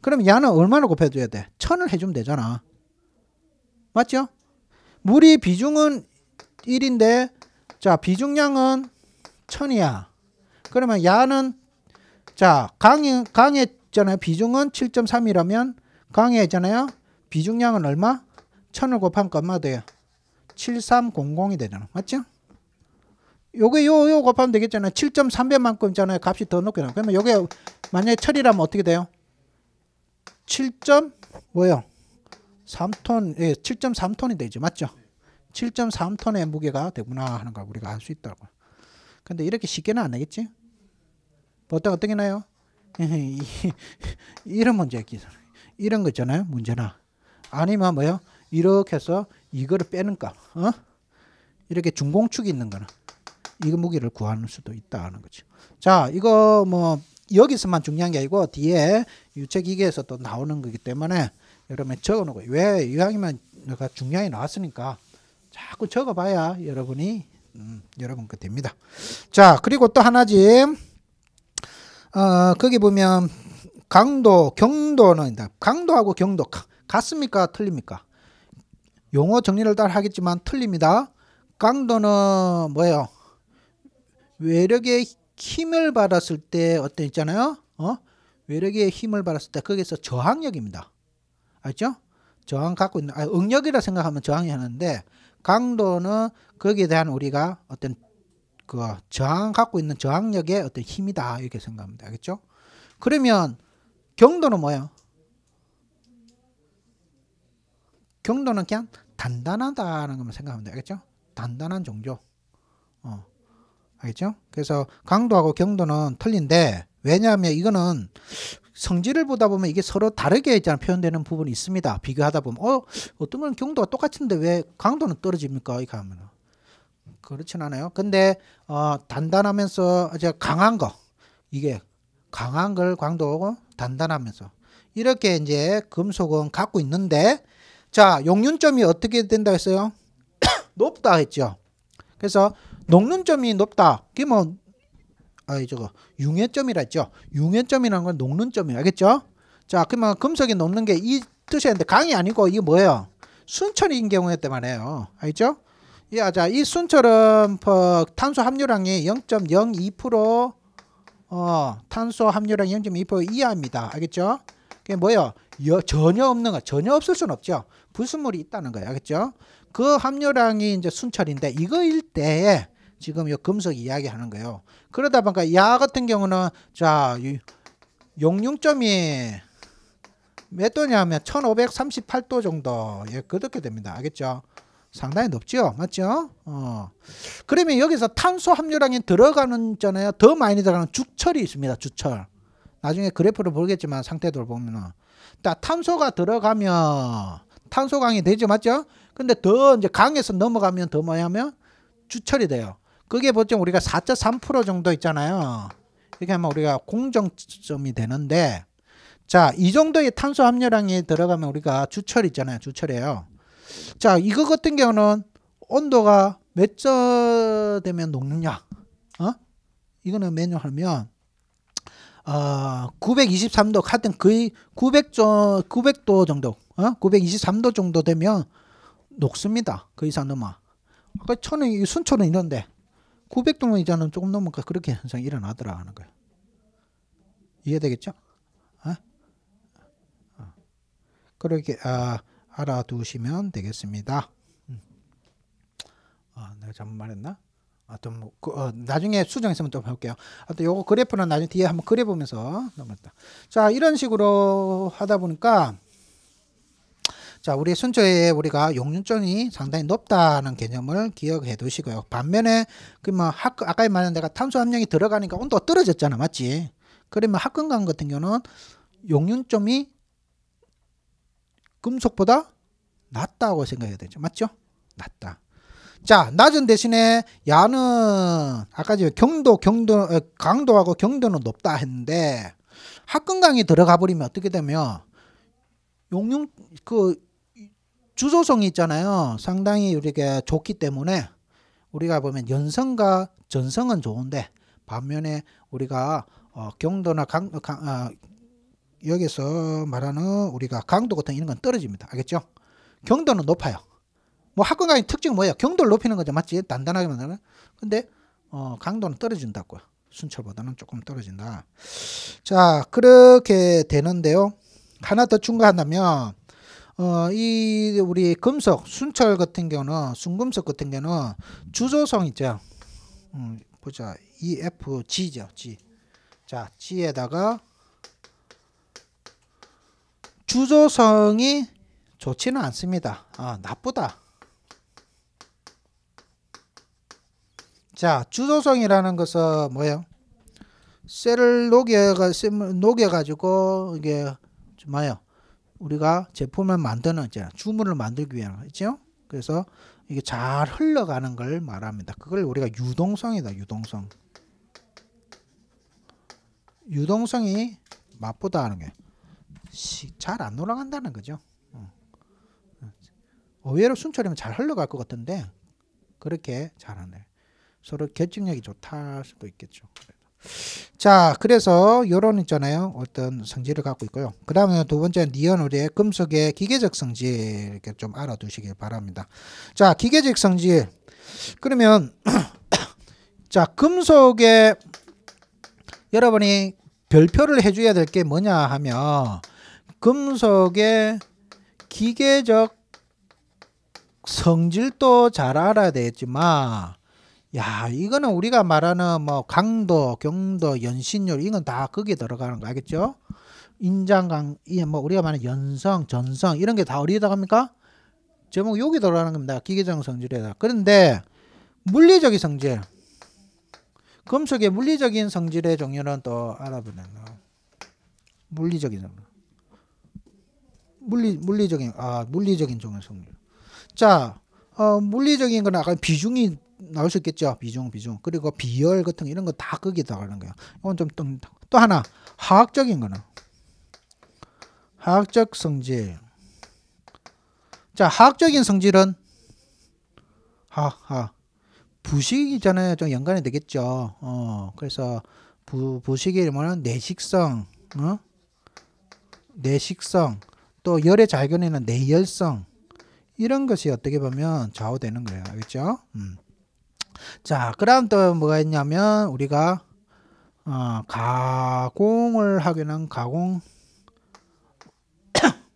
Speaker 1: 그럼 야는 얼마나 곱해줘야 돼? 1000을 해주면 되잖아. 맞죠? 물이 비중은 1인데, 자, 비중량은 천이야. 그러면 야는 자 강의 강의잖아요. 비중은 7.3이라면 강의잖아요. 비중량은 얼마? 천을 곱한 거 얼마 돼요? 7300이 되잖아. 맞죠? 요게 요, 요 곱하면 되겠잖아요. 7.3배만큼 있잖아요. 값이 더 높게 나 그러면 요게 만약에 철이라면 어떻게 돼요? 7. 뭐요? 3톤, 예, 7.3톤이 되죠. 맞죠? 7.3톤의 무게가 되구나 하는 걸 우리가 알수있더라고요 근데 이렇게 쉽게는 안 하겠지? 보통 어떻게 나요? 이런 문제, 이런 거 있잖아요. 문제나. 아니면 뭐요? 이렇게 해서 이거를 빼는 값, 어? 이렇게 중공축이 있는 거는 이 무기를 구하는 수도 있다 는 거죠. 자, 이거 뭐 여기서만 중요한 게 아니고 뒤에 유체기계에서 또 나오는 거기 때문에 여러분 적어놓고 왜 이왕이면 내가 중요하 나왔으니까 자꾸 적어봐야 여러분이 음, 여러분 거 됩니다. 자, 그리고 또 하나지. 어, 거기 보면 강도, 경도는 강도하고 경도 같습니까? 틀립니까? 용어 정리를 따라 하겠지만 틀립니다. 강도는 뭐예요? 외력의 힘을 받았을 때 어떤 있잖아요. 어? 외력의 힘을 받았을 때 거기서 저항력입니다. 알죠? 저항 갖고 있는 아, 응력이라 생각하면 저항이 하는데 강도는 거기에 대한 우리가 어떤 그 저항 갖고 있는 저항력의 어떤 힘이다 이렇게 생각합니다. 알겠죠? 그러면 경도는 뭐예요? 경도는 그냥 단단하다는 것만 생각하면 되겠죠? 단단한 종교. 어. 알겠죠? 그래서 강도하고 경도는 틀린데 왜냐하면 이거는 성질을 보다 보면 이게 서로 다르게 있잖아 표현되는 부분이 있습니다. 비교하다 보면 어 어떤 건 경도가 똑같은데 왜 강도는 떨어집니까? 이렇게 하면 그렇진 않아요. 근데 어 단단하면서 이제 강한 거 이게 강한 걸 강도고 단단하면서 이렇게 이제 금속은 갖고 있는데 자용륜점이 어떻게 된다 했어요? 높다 했죠. 그래서 녹는점이 높다. 그게 뭐 아이 저거 융해점이라 했죠. 융해점이라는 건 녹는 점이에요. 알겠죠? 자, 그러면 금속이 녹는 게 이 뜻이었는데 강이 아니고 이게 뭐예요? 순철인 경우에 때문해요 알죠? 야, 예, 아, 자, 이 순철은 뭐 어, 탄소 함유량이 0.02% 어, 탄소 함유량이 0.2% 이하입니다. 알겠죠? 그게 뭐예요? 여, 전혀 없는 거, 전혀 없을 수는 없죠. 불순물이 있다는 거예요. 알겠죠? 그 함유량이 이제 순철인데 이거일 때에 지금 이 금속 이야기하는 거예요. 그러다 보니까 야 같은 경우는 자 용융점이 몇 도냐면 1538도 정도 예 그렇게 됩니다. 알겠죠? 상당히 높죠. 맞죠? 어. 그러면 여기서 탄소 함유량이 들어가는 전에 더 많이 들어가는 주철이 있습니다. 주철. 나중에 그래프를 보겠지만 상태도 보면은 자, 탄소가 들어가면 탄소강이 되죠. 맞죠? 근데 더 이제 강에서 넘어가면 더 뭐냐면 주철이 돼요. 그게 보통 우리가 4.3% 정도 있잖아요. 이렇게 하면 우리가 공정점이 되는데 자, 이 정도의 탄소 함유량이 들어가면 우리가 주철 있잖아요. 주철이에요. 자, 이거 같은 경우는 온도가 몇저 되면 녹느냐? 어? 이거는 매뉴하면 어, 923도 하여튼 거의 900조 900도 정도. 어? 923도 정도 되면 녹습니다. 그 이상 넘어. 아까 천은 순천은 이런데 900동은 이자는 조금 넘으니까 그렇게 현상이 일어나더라 하는 거예 이해되겠죠? 어? 어. 그렇게 아, 알아두시면 되겠습니다. 음. 아, 내가 잘못 말했나? 어떤 아, 뭐, 그, 어, 나중에 수정했으면 또 볼게요. 하여튼 요거 그래프는 나중에 뒤에 한번 그려보면서 넘었다. 자, 이런 식으로 하다 보니까 자, 우리 순저에 우리가 용융점이 상당히 높다는 개념을 기억해 두시고요. 반면에 그뭐 학 아까 말한 내가 탄소 함량이 들어가니까 온도가 떨어졌잖아, 맞지? 그러면 학근강 같은 경우는 용융점이 금속보다 낮다고 생각해야 되죠, 맞죠? 낮다. 자, 낮은 대신에 야는 아까 전 경도, 경도, 어, 강도하고 경도는 높다 했는데 학근강이 들어가 버리면 어떻게 되면 용융 그 주소성이 있잖아요. 상당히 이렇게 좋기 때문에 우리가 보면 연성과 전성은 좋은데 반면에 우리가 어, 경도나 강, 강 어, 여기서 말하는 우리가 강도 같은 이런 건 떨어집니다. 알겠죠? 경도는 높아요. 뭐 학군 강의 특징 뭐예요? 경도를 높이는 거죠. 맞지? 단단하게 만드는. 근데 어, 강도는 떨어진다고요. 순철보다는 조금 떨어진다. 자, 그렇게 되는데요. 하나 더 충고한다면 어, 이 우리 금속 순철 같은 경우는 순금속 같은 경우는 주조성 있죠. 음, 보자 EFG죠 G. 자 G에다가 주조성이 좋지는 않습니다. 아 나쁘다. 자 주조성이라는 것은 뭐예요? 쇠를 녹여가 녹여가지고 이게 뭐예요? 우리가 제품을 만드는 이제 주문을 만들기 위한 거죠. 그래서 이게 잘 흘러가는 걸 말합니다. 그걸 우리가 유동성이다. 유동성. 유동성이 맛보다 하는 게 잘안 돌아간다는 거죠. 어. 의외로 순철이면 잘 흘러갈 것 같은데 그렇게 잘 안 해. 서로 결집력이 좋다 할 수도 있겠죠. 자, 그래서 요런 있잖아요. 어떤 성질을 갖고 있고요. 그 다음에 두 번째 니온우리의 금속의 기계적 성질 이렇게 좀 알아두시길 바랍니다. 자, 기계적 성질. 그러면 자, 금속에 여러분이 별표를 해줘야 될 게 뭐냐 하면 금속의 기계적 성질도 잘 알아야 되겠지만 야, 이거는 우리가 말하는 뭐 강도, 경도, 연신율 이건 다 거기에 들어가는 거 알겠죠? 인장강, 뭐 우리가 말하는 연성, 전성 이런 게 다 어디에 들어갑니까? 제목 여기 들어가는 겁니다. 기계적 성질에다. 그런데 물리적인 성질, 금속의 물리적인 성질의 종류는 또 알아보는 거. 물리적인 성질. 물리 물리적인 아 물리적인 종류 성질. 자, 어, 물리적인 건 아까 비중이 나올 수 있겠죠. 비중, 비중. 그리고 비열 같은 이런 거 다 거기에 들어가는 거예요. 이건 좀 또 하나 화학적인 거는 화학적 성질. 자, 화학적인 성질은 하하 부식이잖아요. 좀 연관이 되겠죠. 어, 그래서 부, 부식이라면 내식성, 어? 내식성, 또 열의 자견에는 내열성 이런 것이 어떻게 보면 좌우되는 거예요. 알겠죠? 음. 자, 그 다음 또 뭐가 있냐면, 우리가, 어, 가공을 하게는 가공,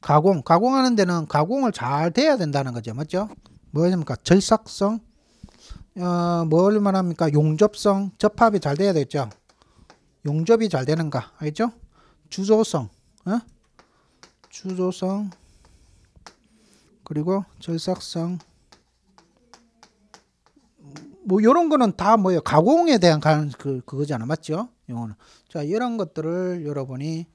Speaker 1: 가공, 가공하는 데는 가공을 잘 돼야 된다는 거죠. 맞죠? 뭐습니까 절삭성, 어, 뭘 뭐 말합니까? 용접성, 접합이 잘 돼야 되겠죠? 용접이 잘 되는가? 알겠죠? 주소성 어? 주조성 그리고 절삭성 뭐 요런 거는 다 뭐예요? 가공에 대한 그 그거잖아. 맞죠? 용어는. 자, 이런 것들을 여러분이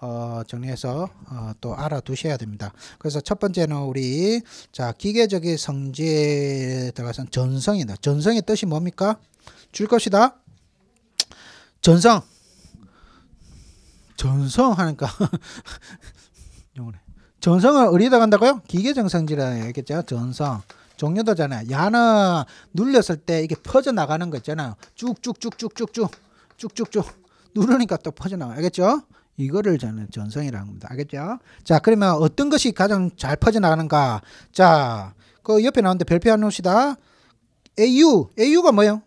Speaker 1: 어, 정리해서 어, 또 알아두셔야 됩니다. 그래서 첫 번째는 우리 자 기계적인 성질에 들어가선 전성이다. 전성의 뜻이 뭡니까? 줄 것이다. 전성. 전성 하니까 전성을 어디다 간다고요? 기계정상 질환이겠죠. 전성. 종류도 잖아요. 야는 눌렸을 때 이게 퍼져 나가는 거 있잖아요. 쭉쭉쭉쭉쭉쭉 쭉쭉쭉 누르니까 또 퍼져 나가. 알겠죠? 이거를 저는 전성이라는 겁니다. 알겠죠? 자, 그러면 어떤 것이 가장 잘 퍼져 나가는가? 자, 그 옆에 나오는데 별표 안 놓읍시다. AU, AU가 뭐예요?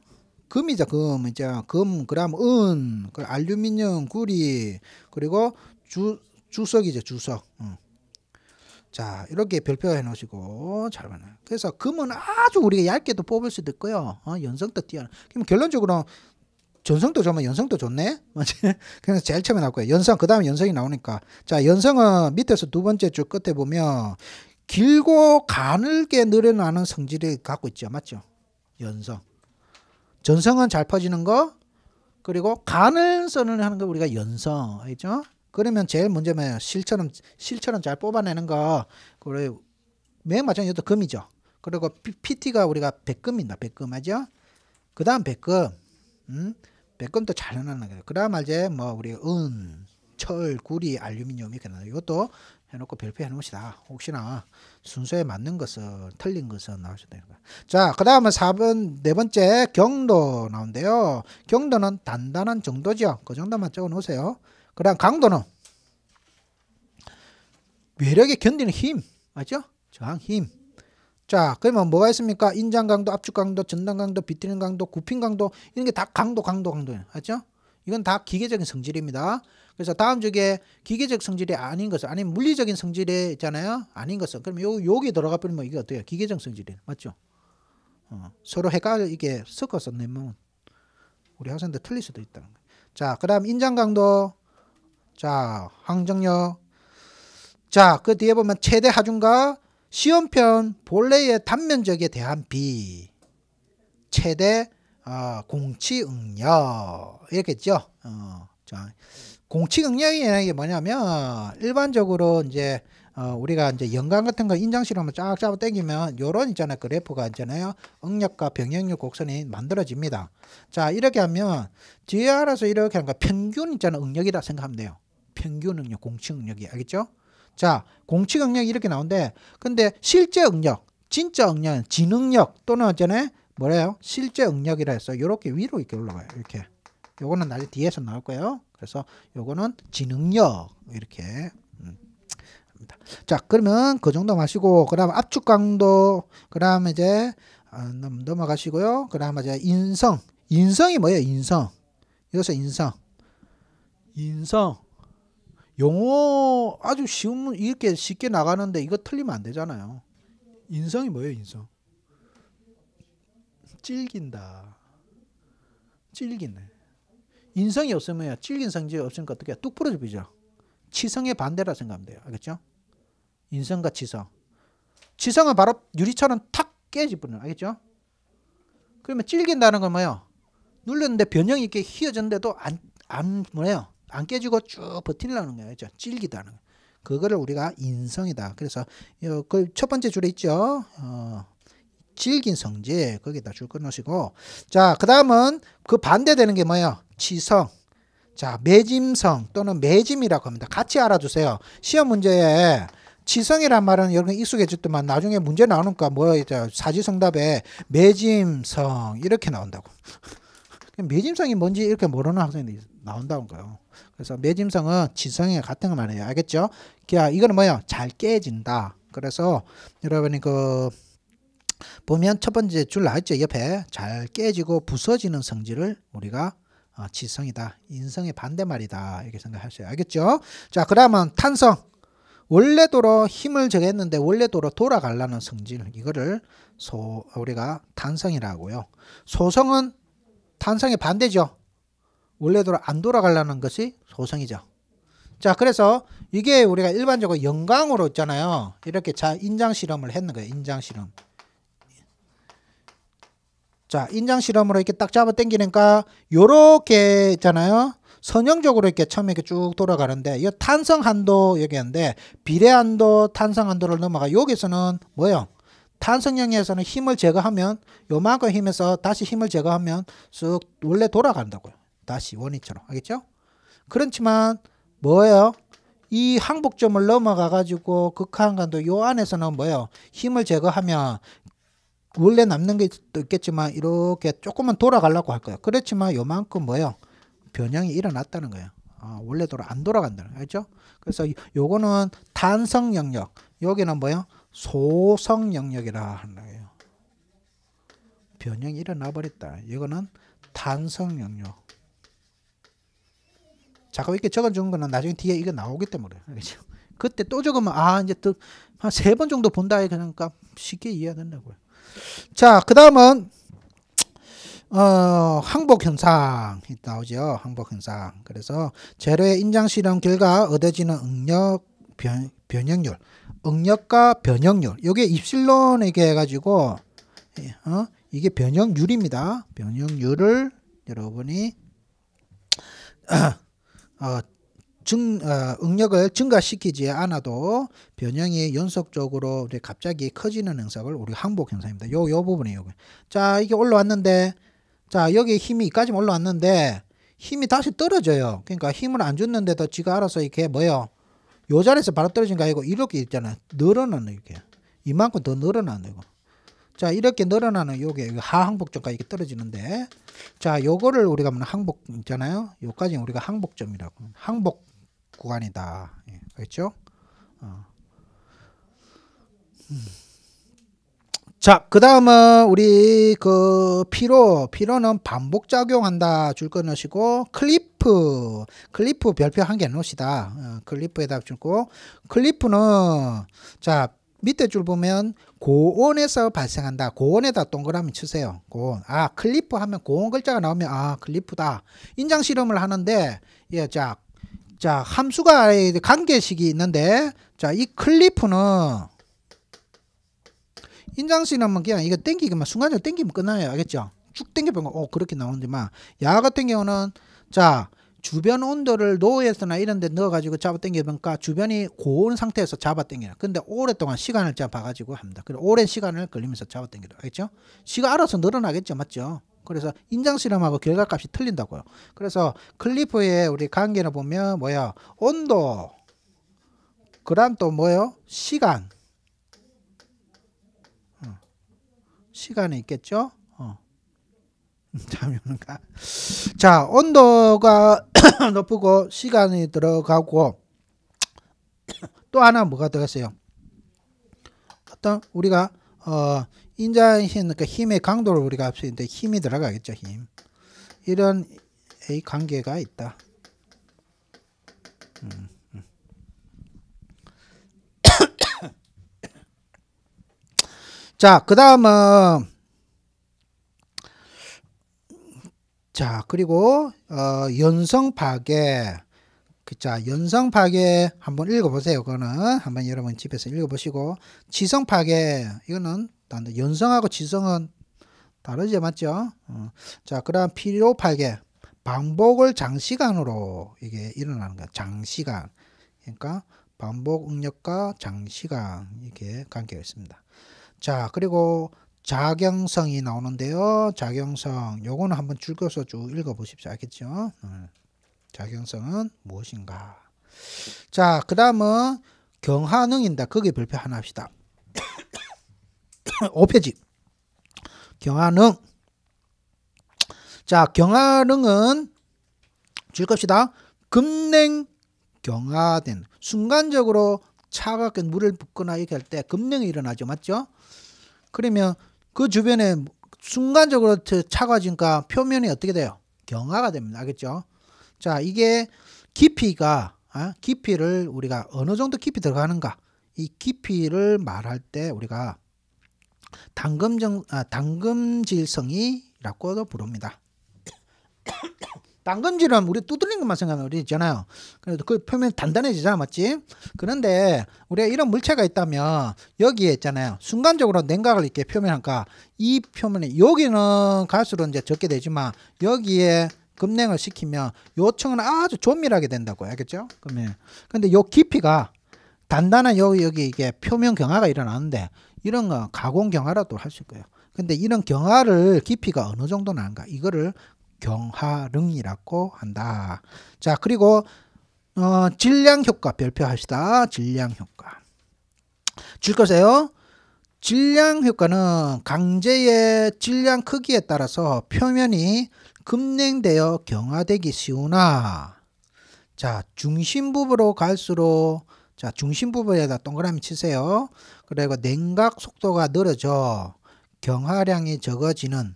Speaker 1: 금이죠, 금. 이제 금, 그람, 은, 그 알루미늄, 구리, 그리고 주 주석이죠, 주석. 응. 자 이렇게 별표 해놓으시고 잘만요 그래서 금은 아주 우리가 얇게도 뽑을 수도 있고요. 어, 연성도 뛰어나. 그럼 결론적으로 전성도 좋으면 연성도 좋네. 그래서 제일 처음에 나올 거예요. 연성 그 다음에 연성이 나오니까 자 연성은 밑에서 두 번째 줄 끝에 보면 길고 가늘게 늘어나는 성질을 갖고 있죠. 맞죠? 연성. 전성은 잘 퍼지는 거, 그리고 간을 써는 하는 거 우리가 연성, 알죠? 그러면 제일 문제는 실처럼 실처럼 잘 뽑아내는 거 그래 맨 마찬가지로 금이죠. 그리고 PT가 우리가 백금입니다. 백금 하죠. 그 다음 백금, 음, 백금도 잘 해놨는 거예요. 그다음 이제 뭐 우리 은, 철, 구리, 알루미늄 이렇게 나요. 이것도 해놓고 별표 해놓으시다. 혹시나 순서에 맞는 것은 틀린 것은 나올 수도 있는 거야. 자, 그 다음은 4번, 네 번째 경도 나온대요. 경도는 단단한 정도죠. 그 정도만 적어 놓으세요. 그다음 강도는 외력에 견디는 힘, 맞죠? 저항 힘. 자, 그러면 뭐가 있습니까? 인장 강도, 압축 강도, 전단 강도, 비트는 강도, 굽힌 강도 이런 게 다 강도, 강도, 강도예요. 맞죠? 이건 다 기계적인 성질입니다. 그래서 다음 쪽에 기계적 성질이 아닌 것은 아니 물리적인 성질이 잖아요 아닌 것은 그럼 요 여기 들어가 버리면 이게 어때요? 기계적 성질이 맞죠? 어, 서로 헷갈려 이게 섞어서 내면 우리 학생들 틀릴 수도 있다는 거예요. 자, 그다음 인장 강도 자, 항정역 자, 그 뒤에 보면 최대 하중과 시험편 본래의 단면적에 대한 비. 최대 어, 공치응력. 이렇게죠. 어, 자, 공치응력이라는 게 뭐냐면 일반적으로 이제 어, 우리가 이제 연간 같은 거 인장식으로 쫙 잡아 당기면 요런 있잖아요. 그래프가 있잖아요. 응력과 병역력 곡선이 만들어집니다. 자, 이렇게 하면 뒤에 알아서 이렇게 하는 거 평균 있잖아요. 응력이라 생각하면 돼요. 평균 응력, 공치 응력이 알겠죠? 자, 공치 응력이 이렇게 나온데 근데 실제 응력, 진짜 응력지능력 또는 어 전에 뭐래요? 실제 응력이라 해서 이렇게 위로 이렇게 올라가요. 이렇게. 요거는 나중에 뒤에서 나올 거예요. 그래서 요거는 지능력 이렇게 음. 자, 그러면 그 정도 마시고 그다음 압축 강도 그다음 이제 아, 넘어가시고요. 그다음 이제 인성. 인성이 뭐예요? 인성. 여기서 인성. 인성. 영어 아주 쉬운 이렇게 쉽게 나가는데 이거 틀리면 안 되잖아요. 인성이 뭐예요, 인성? 찔긴다. 찔기네. 인성이 없으면 찔긴 성질이 없으니까 어떻게 뚝 부러져 버죠 치성의 반대라 생각하면 돼요. 알겠죠? 인성과 치성. 지성은 바로 유리처럼 탁깨지는 알겠죠? 그러면 찔긴다는 건 뭐예요? 눌렀는데 변형이 이렇게 휘어졌는데도 안, 안 뭐예요? 안 깨지고 쭉 버틸라는 거죠 질기다는 거. 그거를 우리가 인성이다. 그래서 그첫 번째 줄에 있죠. 어, 질긴 성질 거기다 줄 끊으시고 자 그다음은 그 반대되는 게 뭐예요? 지성. 자 매짐성 또는 매짐이라고 합니다. 같이 알아두세요. 시험 문제에 지성이란 말은 여러분 익숙해졌지만 나중에 문제 나오니까 뭐 사지성답에 매짐성 이렇게 나온다고. 매짐성이 뭔지 이렇게 모르는 학생들이 나온다는 거예요. 그래서 매짐성은 지성에 같은 거 말해요. 알겠죠? 야, 이거는 뭐예요? 잘 깨진다. 그래서 여러분이 그 보면 첫 번째 줄 나왔죠. 옆에 잘 깨지고 부서지는 성질을 우리가 어, 지성이다. 인성의 반대말이다. 이렇게 생각하셔야 알겠죠? 자, 그러면 탄성. 원래도로 힘을 정했는데 원래도로 돌아가려는 성질 이거를 소, 우리가 탄성이라고요. 소성은 탄성의 반대죠. 원래대로 안 돌아가려는 것이 소성이죠. 자, 그래서 이게 우리가 일반적으로 영광으로 있잖아요. 이렇게 자, 인장 실험을 했는 거예요. 인장 실험. 자, 인장 실험으로 이렇게 딱 잡아 당기니까 요렇게 있잖아요. 선형적으로 이렇게 처음에 이렇게 쭉 돌아가는데 이 탄성 한도 여기인데 비례 한도, 탄성 한도를 넘어가 여기서는 뭐예요? 탄성형에서는 힘을 제거하면 요만큼 힘에서 다시 힘을 제거하면 쑥 원래 돌아간다고요. 다시 원위처럼 알겠죠? 그렇지만 뭐예요? 이 항복점을 넘어가 가지고 극한간도 요 안에서는 뭐예요? 힘을 제거하면 원래 남는 게 있겠지만 이렇게 조금만 돌아가려고 할 거예요. 그렇지만 요만큼 뭐예요? 변형이 일어났다는 거예요. 아, 원래대로 안 돌아간다는 거죠. 그래서 요거는 단성 영역, 여기는 뭐예요? 소성 영역이라 하는 거예요. 변형이 일어나 버렸다. 이거는 단성 영역. 자꾸 이렇게 적어준 거는 나중에 뒤에 이거 나오기 때문에 그렇죠. 그때 또 적으면 아 이제 또 한 세 번 정도 본다 그러니까 쉽게 이해가 된다고요. 자, 그 다음은 어, 항복 현상 이 나오죠. 항복 현상. 그래서 재료의 인장 실험 결과 얻어지는 응력 변, 변형률, 응력과 변형률. 이게 입실론에게 해가지고 예, 어, 이게 변형률입니다. 변형률을 여러분이 어, 어, 증, 어, 응력을 증가시키지 않아도 변형이 연속적으로 갑자기 커지는 형상을 우리 항복 형상입니다 요, 요 부분이에요. 자, 이게 올라왔는데, 자, 여기 힘이 이까지 올라왔는데, 힘이 다시 떨어져요. 그러니까 힘을 안 줬는데도 지가 알아서 이렇게 뭐요? 요 자리에서 바로 떨어진 거 아니고 이렇게 있잖아. 늘어나는 이렇게. 이만큼 더 늘어나는 거. 자 이렇게 늘어나는 요게 하항복점까지 이렇게 떨어지는데 자 요거를 우리가 뭐 항복 있잖아요 요까지는 우리가 항복점이라고 항복 구간이다 예, 그렇죠 어. 음. 자그 다음은 우리 그 피로 피로는 반복 작용한다 줄끊으시고 클리프 클리프 별표 한 개놓으시다 어, 클리프에다 줄고 클리프는 자 밑에 줄 보면 고온에서 발생한다. 고온에다 동그라미 치세요. 고온. 아, 클리프 하면 고온 글자가 나오면 아, 클리프다. 인장 실험을 하는데 예, 자, 자, 함수가 관계식이 있는데 자, 이 클리프는 인장 실험은 그냥 이거 땡기기만 순간적으로 땡기면 끝나요. 알겠죠? 쭉 땡겨보면 어, 그렇게 나오는지만 야 같은 경우는 자, 주변 온도를 노에서나 이런 데 넣어가지고 잡아당겨보니까 주변이 고온 상태에서 잡아당겨요. 근데 오랫동안 시간을 잡아가지고 합니다. 그리고 오랜 시간을 걸리면서 잡아당겨요. 알겠죠? 시가 알아서 늘어나겠죠. 맞죠? 그래서 인장실험하고 결과값이 틀린다고요. 그래서 클리프의 우리 관계를 보면 뭐야? 온도, 그 다음 또 뭐요? 시간. 어. 시간이 있겠죠? 잠이 오는가? 자, 온도가 높고 시간이 들어가고 또 하나 뭐가 들어갔어요? 어떤 우리가 어 인자신 그 힘의 강도를 우리가 앞서 있는데 힘이 들어가겠죠, 힘. 이런 관계가 있다. 음, 음. 자, 그 다음은 자, 그리고 어, 연성 파괴. 그, 자, 연성 파괴 한번 읽어보세요. 그거는 한번 여러분 집에서 읽어보시고 지성 파괴 이거는 연성하고 지성은 다르죠, 맞죠? 어. 자, 그다음 필요 파괴 반복을 장시간으로 이게 일어나는 거야. 장시간. 그러니까 반복 응력과 장시간 이게 관계가 있습니다. 자, 그리고 자경성이 나오는데요. 자경성 요거는 한번 줄여서 쭉 읽어보십시오. 알겠죠? 네. 자경성은 무엇인가? 자, 그 다음은 경하능인다. 거기에 별표 하나 합시다. 5페이지. 경하능. 자, 경하능은 줄겁시다. 급냉 경화된. 순간적으로 차갑게 물을 붓거나 이렇게 할 때 급냉이 일어나죠. 맞죠? 그러면 그 주변에 순간적으로 차가지니까 표면이 어떻게 돼요? 경화가 됩니다. 알겠죠? 자, 이게 깊이가 어? 깊이를 우리가 어느 정도 깊이 들어가는가 이 깊이를 말할 때 우리가 당금정 아, 당금질성이라고도 부릅니다. 당근질은 우리 두드리는 것만 생각하면 우리 있잖아요. 그래도 그 표면 단단해지잖아, 맞지? 그런데 우리가 이런 물체가 있다면 여기에 있잖아요. 순간적으로 냉각을 이렇게 표면하니까 이 표면에 여기는 갈수록 이제 적게 되지만 여기에 급냉을 시키면 요청은 아주 조밀하게 된다고 알겠죠? 그러면 근데 요 깊이가 단단한 여기 여기 이게 표면 경화가 일어나는데 이런 거 가공 경화라도 할 수 있고요. 근데 이런 경화를 깊이가 어느 정도 나는가 이거를 경하릉이라고 한다. 자, 그리고 어, 질량 효과 별표하시다. 질량 효과. 줄 거세요. 질량 효과는 강제의 질량 크기에 따라서 표면이 급냉되어 경화되기 쉬우나 자, 중심 부부로 갈수록 자, 중심 부부에다 동그라미 치세요. 그리고 냉각 속도가 늘어져 경화량이 적어지는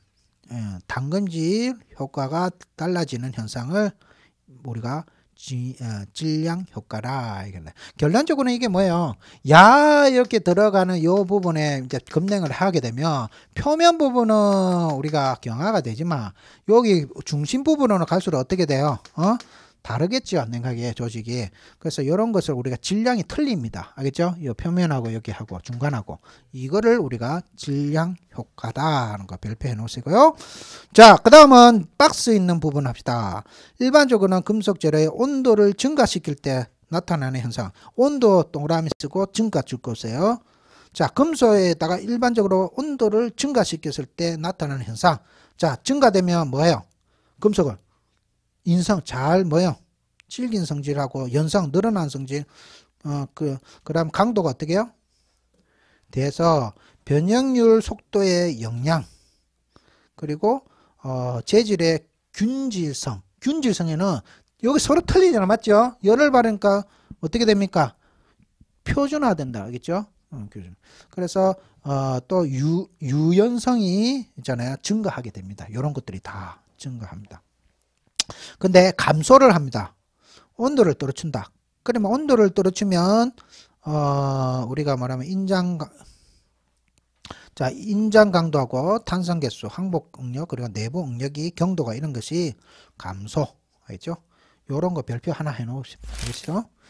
Speaker 1: 예, 당근질 효과가 달라지는 현상을 우리가 지, 어, 질량 효과라 이겠네. 결론적으로는 이게 뭐예요? 야 이렇게 들어가는 요 부분에 이제 급냉을 하게 되면 표면 부분은 우리가 경화가 되지만 여기 중심 부분으로 갈수록 어떻게 돼요? 어? 다르겠지요 냉각의 조직이 그래서 이런 것을 우리가 질량이 틀립니다 알겠죠 이 표면하고 여기하고 중간하고 이거를 우리가 질량 효과다하는거 별표해 놓으시고요 자그 다음은 박스 있는 부분 합시다 일반적으로는 금속 재료의 온도를 증가시킬 때 나타나는 현상 온도 동그라미 쓰고 증가 줄 거세요 자 금속에다가 일반적으로 온도를 증가시켰을 때 나타나는 현상 자 증가되면 뭐예요 금속을 인성 잘 뭐요? 질긴 성질하고 연상 늘어난 성질. 어, 그, 그 다음 강도가 어떻게 해요? 돼서 변형률 속도의 영향. 그리고, 어, 재질의 균질성. 균질성에는 여기 서로 틀리잖아. 맞죠? 열을 바르니까 어떻게 됩니까? 표준화된다. 알겠죠? 어, 그래서 어, 또 유연성이 있잖아요. 증가하게 됩니다. 이런 것들이 다 증가합니다. 근데 감소를 합니다. 온도를 떨어친다 그러면 온도를 떨어치면어 우리가 말하면 인장 자 인장 강도하고 탄산 개수, 항복 응력 그리고 내부 응력이 경도가 이런 것이 감소 알죠? 요런 거 별표 하나 해놓으시면 되겠죠?